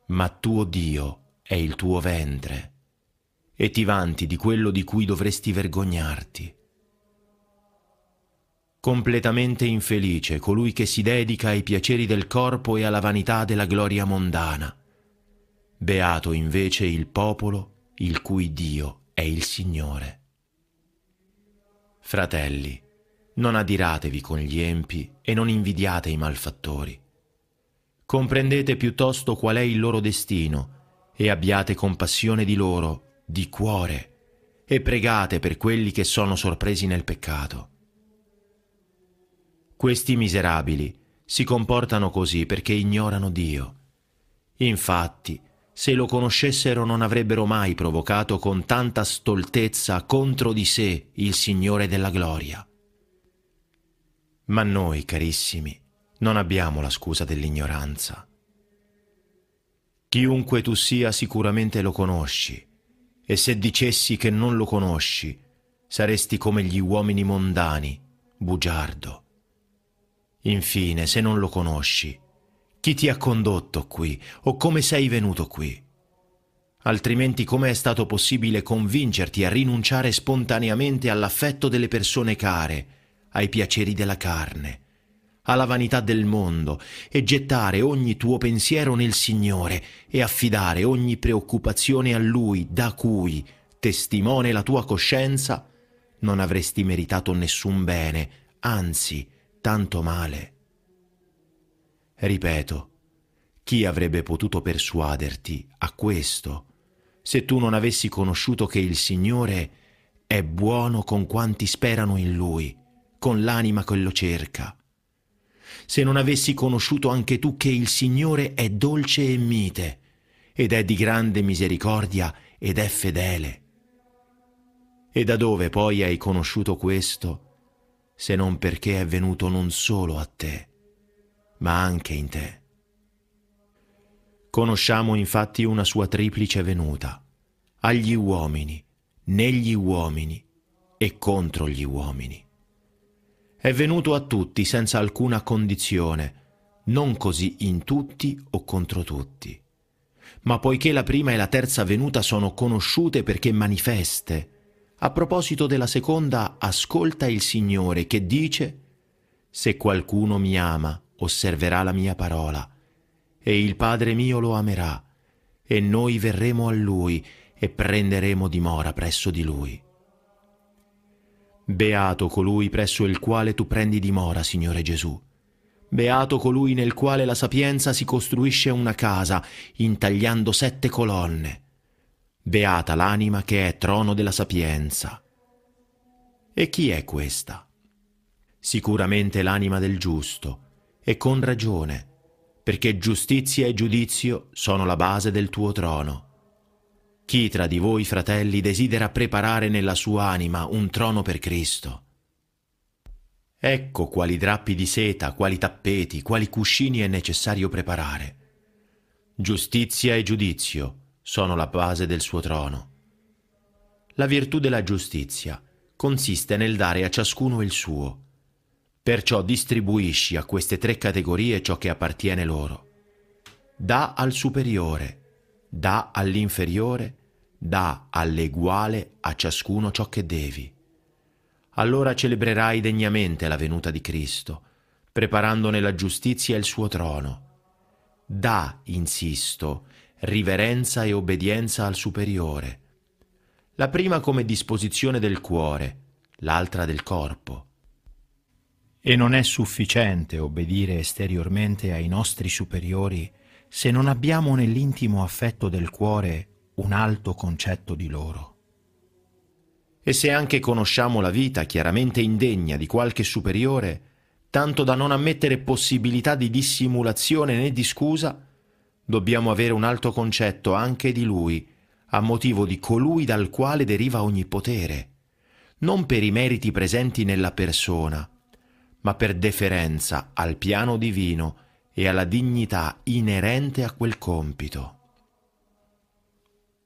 ma tuo Dio è il tuo ventre e ti vanti di quello di cui dovresti vergognarti. Completamente infelice colui che si dedica ai piaceri del corpo e alla vanità della gloria mondana. Beato invece il popolo il cui Dio è il Signore. Fratelli, non adiratevi con gli empi e non invidiate i malfattori. Comprendete piuttosto qual è il loro destino e abbiate compassione di loro di cuore e pregate per quelli che sono sorpresi nel peccato. Questi miserabili si comportano così perché ignorano Dio. Infatti, se lo conoscessero non avrebbero mai provocato con tanta stoltezza contro di sé il Signore della gloria. Ma noi, carissimi, non abbiamo la scusa dell'ignoranza. Chiunque tu sia sicuramente lo conosci e se dicessi che non lo conosci, saresti come gli uomini mondani, bugiardo. Infine, se non lo conosci, chi ti ha condotto qui o come sei venuto qui? Altrimenti come è stato possibile convincerti a rinunciare spontaneamente all'affetto delle persone care, ai piaceri della carne, alla vanità del mondo e gettare ogni tuo pensiero nel Signore e affidare ogni preoccupazione a Lui da cui, testimone la tua coscienza, non avresti meritato nessun bene, anzi tanto male. Ripeto, chi avrebbe potuto persuaderti a questo se tu non avessi conosciuto che il Signore è buono con quanti sperano in Lui, con l'anima che lo cerca? se non avessi conosciuto anche tu che il Signore è dolce e mite, ed è di grande misericordia ed è fedele. E da dove poi hai conosciuto questo, se non perché è venuto non solo a te, ma anche in te? Conosciamo infatti una sua triplice venuta, agli uomini, negli uomini e contro gli uomini. È venuto a tutti senza alcuna condizione, non così in tutti o contro tutti. Ma poiché la prima e la terza venuta sono conosciute perché manifeste, a proposito della seconda, ascolta il Signore che dice, Se qualcuno mi ama, osserverà la mia parola, e il Padre mio lo amerà, e noi verremo a lui e prenderemo dimora presso di lui. Beato colui presso il quale tu prendi dimora, Signore Gesù. Beato colui nel quale la sapienza si costruisce una casa, intagliando sette colonne. Beata l'anima che è trono della sapienza. E chi è questa? Sicuramente l'anima del giusto, e con ragione, perché giustizia e giudizio sono la base del tuo trono. Chi tra di voi, fratelli, desidera preparare nella sua anima un trono per Cristo? Ecco quali drappi di seta, quali tappeti, quali cuscini è necessario preparare. Giustizia e giudizio sono la base del suo trono. La virtù della giustizia consiste nel dare a ciascuno il suo. Perciò distribuisci a queste tre categorie ciò che appartiene loro. Da al superiore, da all'inferiore dà all'eguale a ciascuno ciò che devi. Allora celebrerai degnamente la venuta di Cristo, preparandone la giustizia e il suo trono. Dà, insisto, riverenza e obbedienza al superiore. La prima come disposizione del cuore, l'altra del corpo. E non è sufficiente obbedire esteriormente ai nostri superiori se non abbiamo nell'intimo affetto del cuore un alto concetto di loro. E se anche conosciamo la vita chiaramente indegna di qualche superiore, tanto da non ammettere possibilità di dissimulazione né di scusa, dobbiamo avere un alto concetto anche di lui, a motivo di colui dal quale deriva ogni potere, non per i meriti presenti nella persona, ma per deferenza al piano divino e alla dignità inerente a quel compito.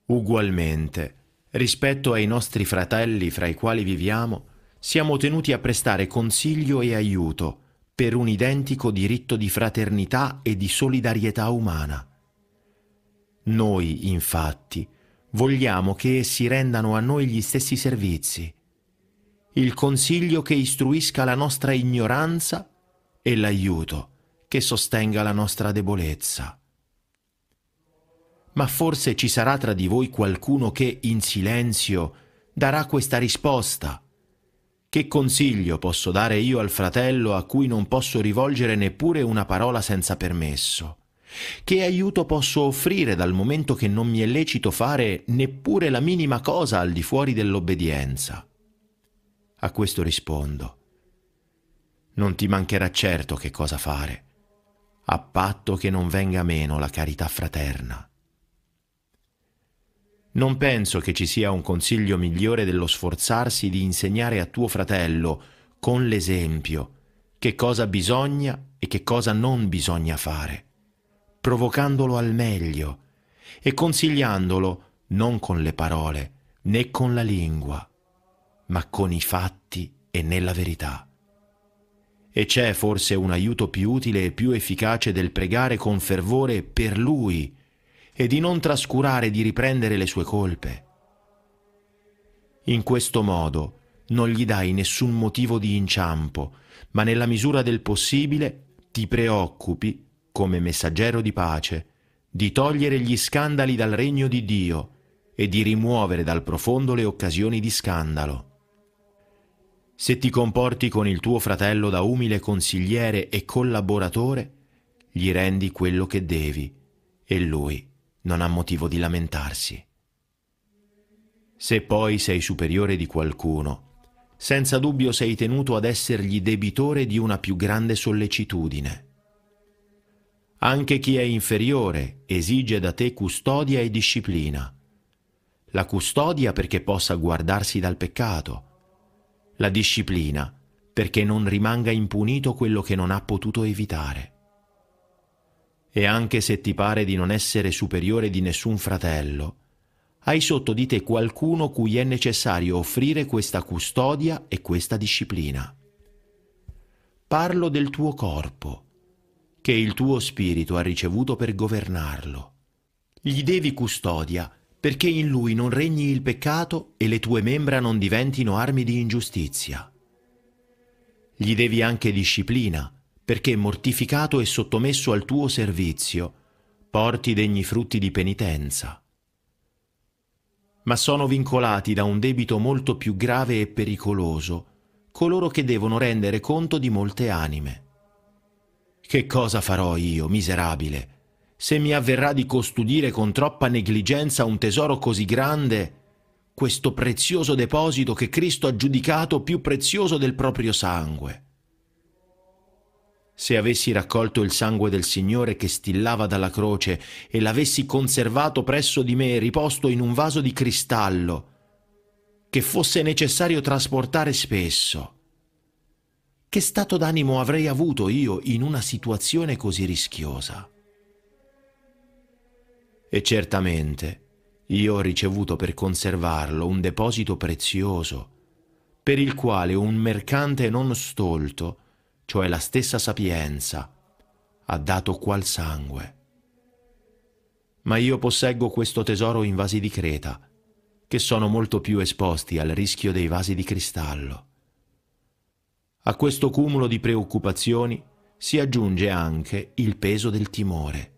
Ugualmente, rispetto ai nostri fratelli fra i quali viviamo, siamo tenuti a prestare consiglio e aiuto per un identico diritto di fraternità e di solidarietà umana. Noi, infatti, vogliamo che essi rendano a noi gli stessi servizi, il consiglio che istruisca la nostra ignoranza e l'aiuto che sostenga la nostra debolezza ma forse ci sarà tra di voi qualcuno che, in silenzio, darà questa risposta. Che consiglio posso dare io al fratello a cui non posso rivolgere neppure una parola senza permesso? Che aiuto posso offrire dal momento che non mi è lecito fare neppure la minima cosa al di fuori dell'obbedienza? A questo rispondo. Non ti mancherà certo che cosa fare, a patto che non venga meno la carità fraterna. Non penso che ci sia un consiglio migliore dello sforzarsi di insegnare a tuo fratello, con l'esempio, che cosa bisogna e che cosa non bisogna fare, provocandolo al meglio e consigliandolo non con le parole né con la lingua, ma con i fatti e nella verità. E c'è forse un aiuto più utile e più efficace del pregare con fervore per lui, e di non trascurare di riprendere le sue colpe. In questo modo non gli dai nessun motivo di inciampo, ma nella misura del possibile ti preoccupi, come messaggero di pace, di togliere gli scandali dal regno di Dio e di rimuovere dal profondo le occasioni di scandalo. Se ti comporti con il tuo fratello da umile consigliere e collaboratore, gli rendi quello che devi e lui non ha motivo di lamentarsi. Se poi sei superiore di qualcuno, senza dubbio sei tenuto ad essergli debitore di una più grande sollecitudine. Anche chi è inferiore esige da te custodia e disciplina. La custodia perché possa guardarsi dal peccato, la disciplina perché non rimanga impunito quello che non ha potuto evitare. E anche se ti pare di non essere superiore di nessun fratello, hai sotto di te qualcuno cui è necessario offrire questa custodia e questa disciplina. Parlo del tuo corpo, che il tuo spirito ha ricevuto per governarlo. Gli devi custodia, perché in lui non regni il peccato e le tue membra non diventino armi di ingiustizia. Gli devi anche disciplina, perché mortificato e sottomesso al tuo servizio, porti degni frutti di penitenza. Ma sono vincolati da un debito molto più grave e pericoloso coloro che devono rendere conto di molte anime. Che cosa farò io, miserabile, se mi avverrà di custodire con troppa negligenza un tesoro così grande, questo prezioso deposito che Cristo ha giudicato più prezioso del proprio sangue? Se avessi raccolto il sangue del Signore che stillava dalla croce e l'avessi conservato presso di me riposto in un vaso di cristallo, che fosse necessario trasportare spesso, che stato d'animo avrei avuto io in una situazione così rischiosa? E certamente io ho ricevuto per conservarlo un deposito prezioso, per il quale un mercante non stolto cioè la stessa sapienza, ha dato qual sangue. Ma io posseggo questo tesoro in vasi di creta, che sono molto più esposti al rischio dei vasi di cristallo. A questo cumulo di preoccupazioni si aggiunge anche il peso del timore,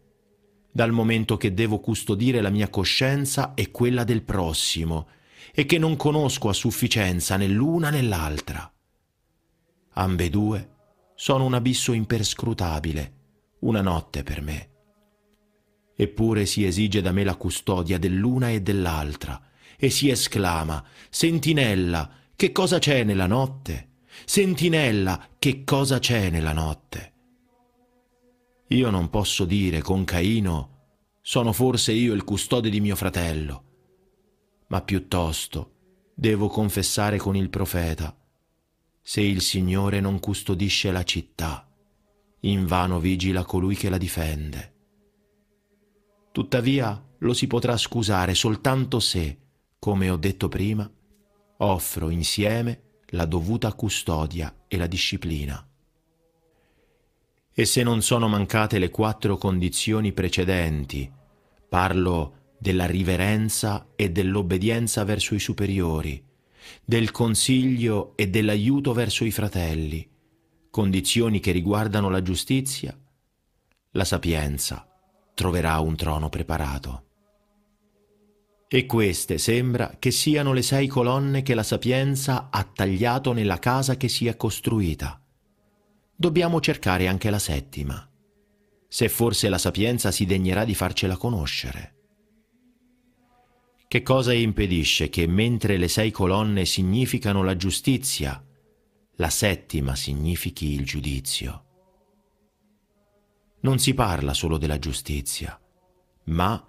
dal momento che devo custodire la mia coscienza e quella del prossimo, e che non conosco a sufficienza né l'una né l'altra. Ambedue sono un abisso imperscrutabile, una notte per me. Eppure si esige da me la custodia dell'una e dell'altra, e si esclama, Sentinella, che cosa c'è nella notte? Sentinella, che cosa c'è nella notte? Io non posso dire con Caino, sono forse io il custode di mio fratello, ma piuttosto devo confessare con il profeta, se il Signore non custodisce la città, invano vigila colui che la difende. Tuttavia lo si potrà scusare soltanto se, come ho detto prima, offro insieme la dovuta custodia e la disciplina. E se non sono mancate le quattro condizioni precedenti, parlo della riverenza e dell'obbedienza verso i superiori, del consiglio e dell'aiuto verso i fratelli, condizioni che riguardano la giustizia, la sapienza troverà un trono preparato. E queste sembra che siano le sei colonne che la sapienza ha tagliato nella casa che si è costruita. Dobbiamo cercare anche la settima, se forse la sapienza si degnerà di farcela conoscere. Che cosa impedisce che mentre le sei colonne significano la giustizia, la settima significhi il giudizio? Non si parla solo della giustizia, ma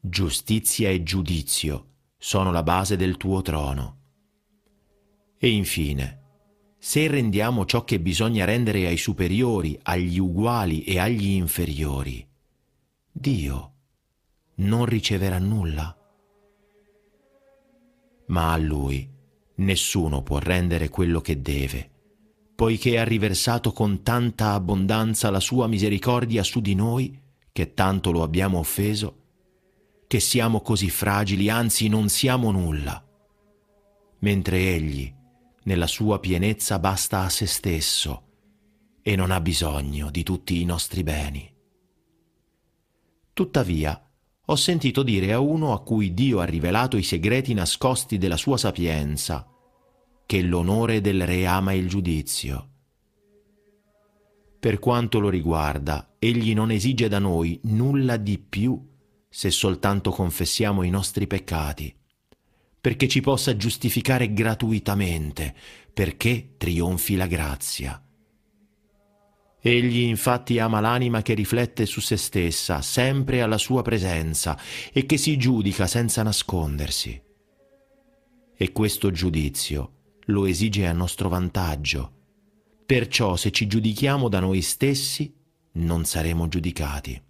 giustizia e giudizio sono la base del tuo trono. E infine, se rendiamo ciò che bisogna rendere ai superiori, agli uguali e agli inferiori, Dio non riceverà nulla ma a Lui nessuno può rendere quello che deve, poiché ha riversato con tanta abbondanza la sua misericordia su di noi, che tanto lo abbiamo offeso, che siamo così fragili, anzi non siamo nulla, mentre Egli, nella sua pienezza, basta a se stesso e non ha bisogno di tutti i nostri beni. Tuttavia, ho sentito dire a uno a cui Dio ha rivelato i segreti nascosti della sua sapienza, che l'onore del re ama il giudizio. Per quanto lo riguarda, egli non esige da noi nulla di più se soltanto confessiamo i nostri peccati, perché ci possa giustificare gratuitamente, perché trionfi la grazia. Egli infatti ama l'anima che riflette su se stessa, sempre alla sua presenza, e che si giudica senza nascondersi. E questo giudizio lo esige a nostro vantaggio. Perciò se ci giudichiamo da noi stessi, non saremo giudicati.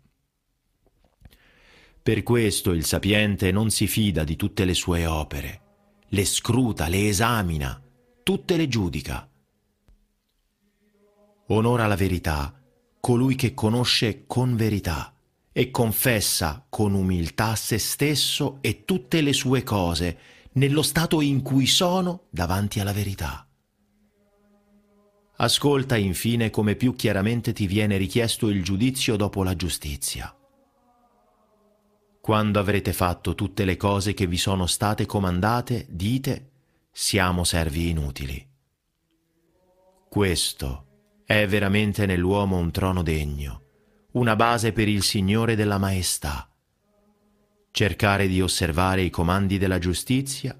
Per questo il sapiente non si fida di tutte le sue opere, le scruta, le esamina, tutte le giudica Onora la verità colui che conosce con verità e confessa con umiltà se stesso e tutte le sue cose nello stato in cui sono davanti alla verità. Ascolta infine come più chiaramente ti viene richiesto il giudizio dopo la giustizia. Quando avrete fatto tutte le cose che vi sono state comandate, dite, siamo servi inutili. Questo è è veramente nell'uomo un trono degno, una base per il Signore della Maestà. Cercare di osservare i comandi della giustizia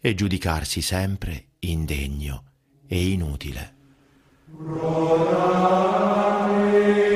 e giudicarsi sempre indegno e inutile. Rodare.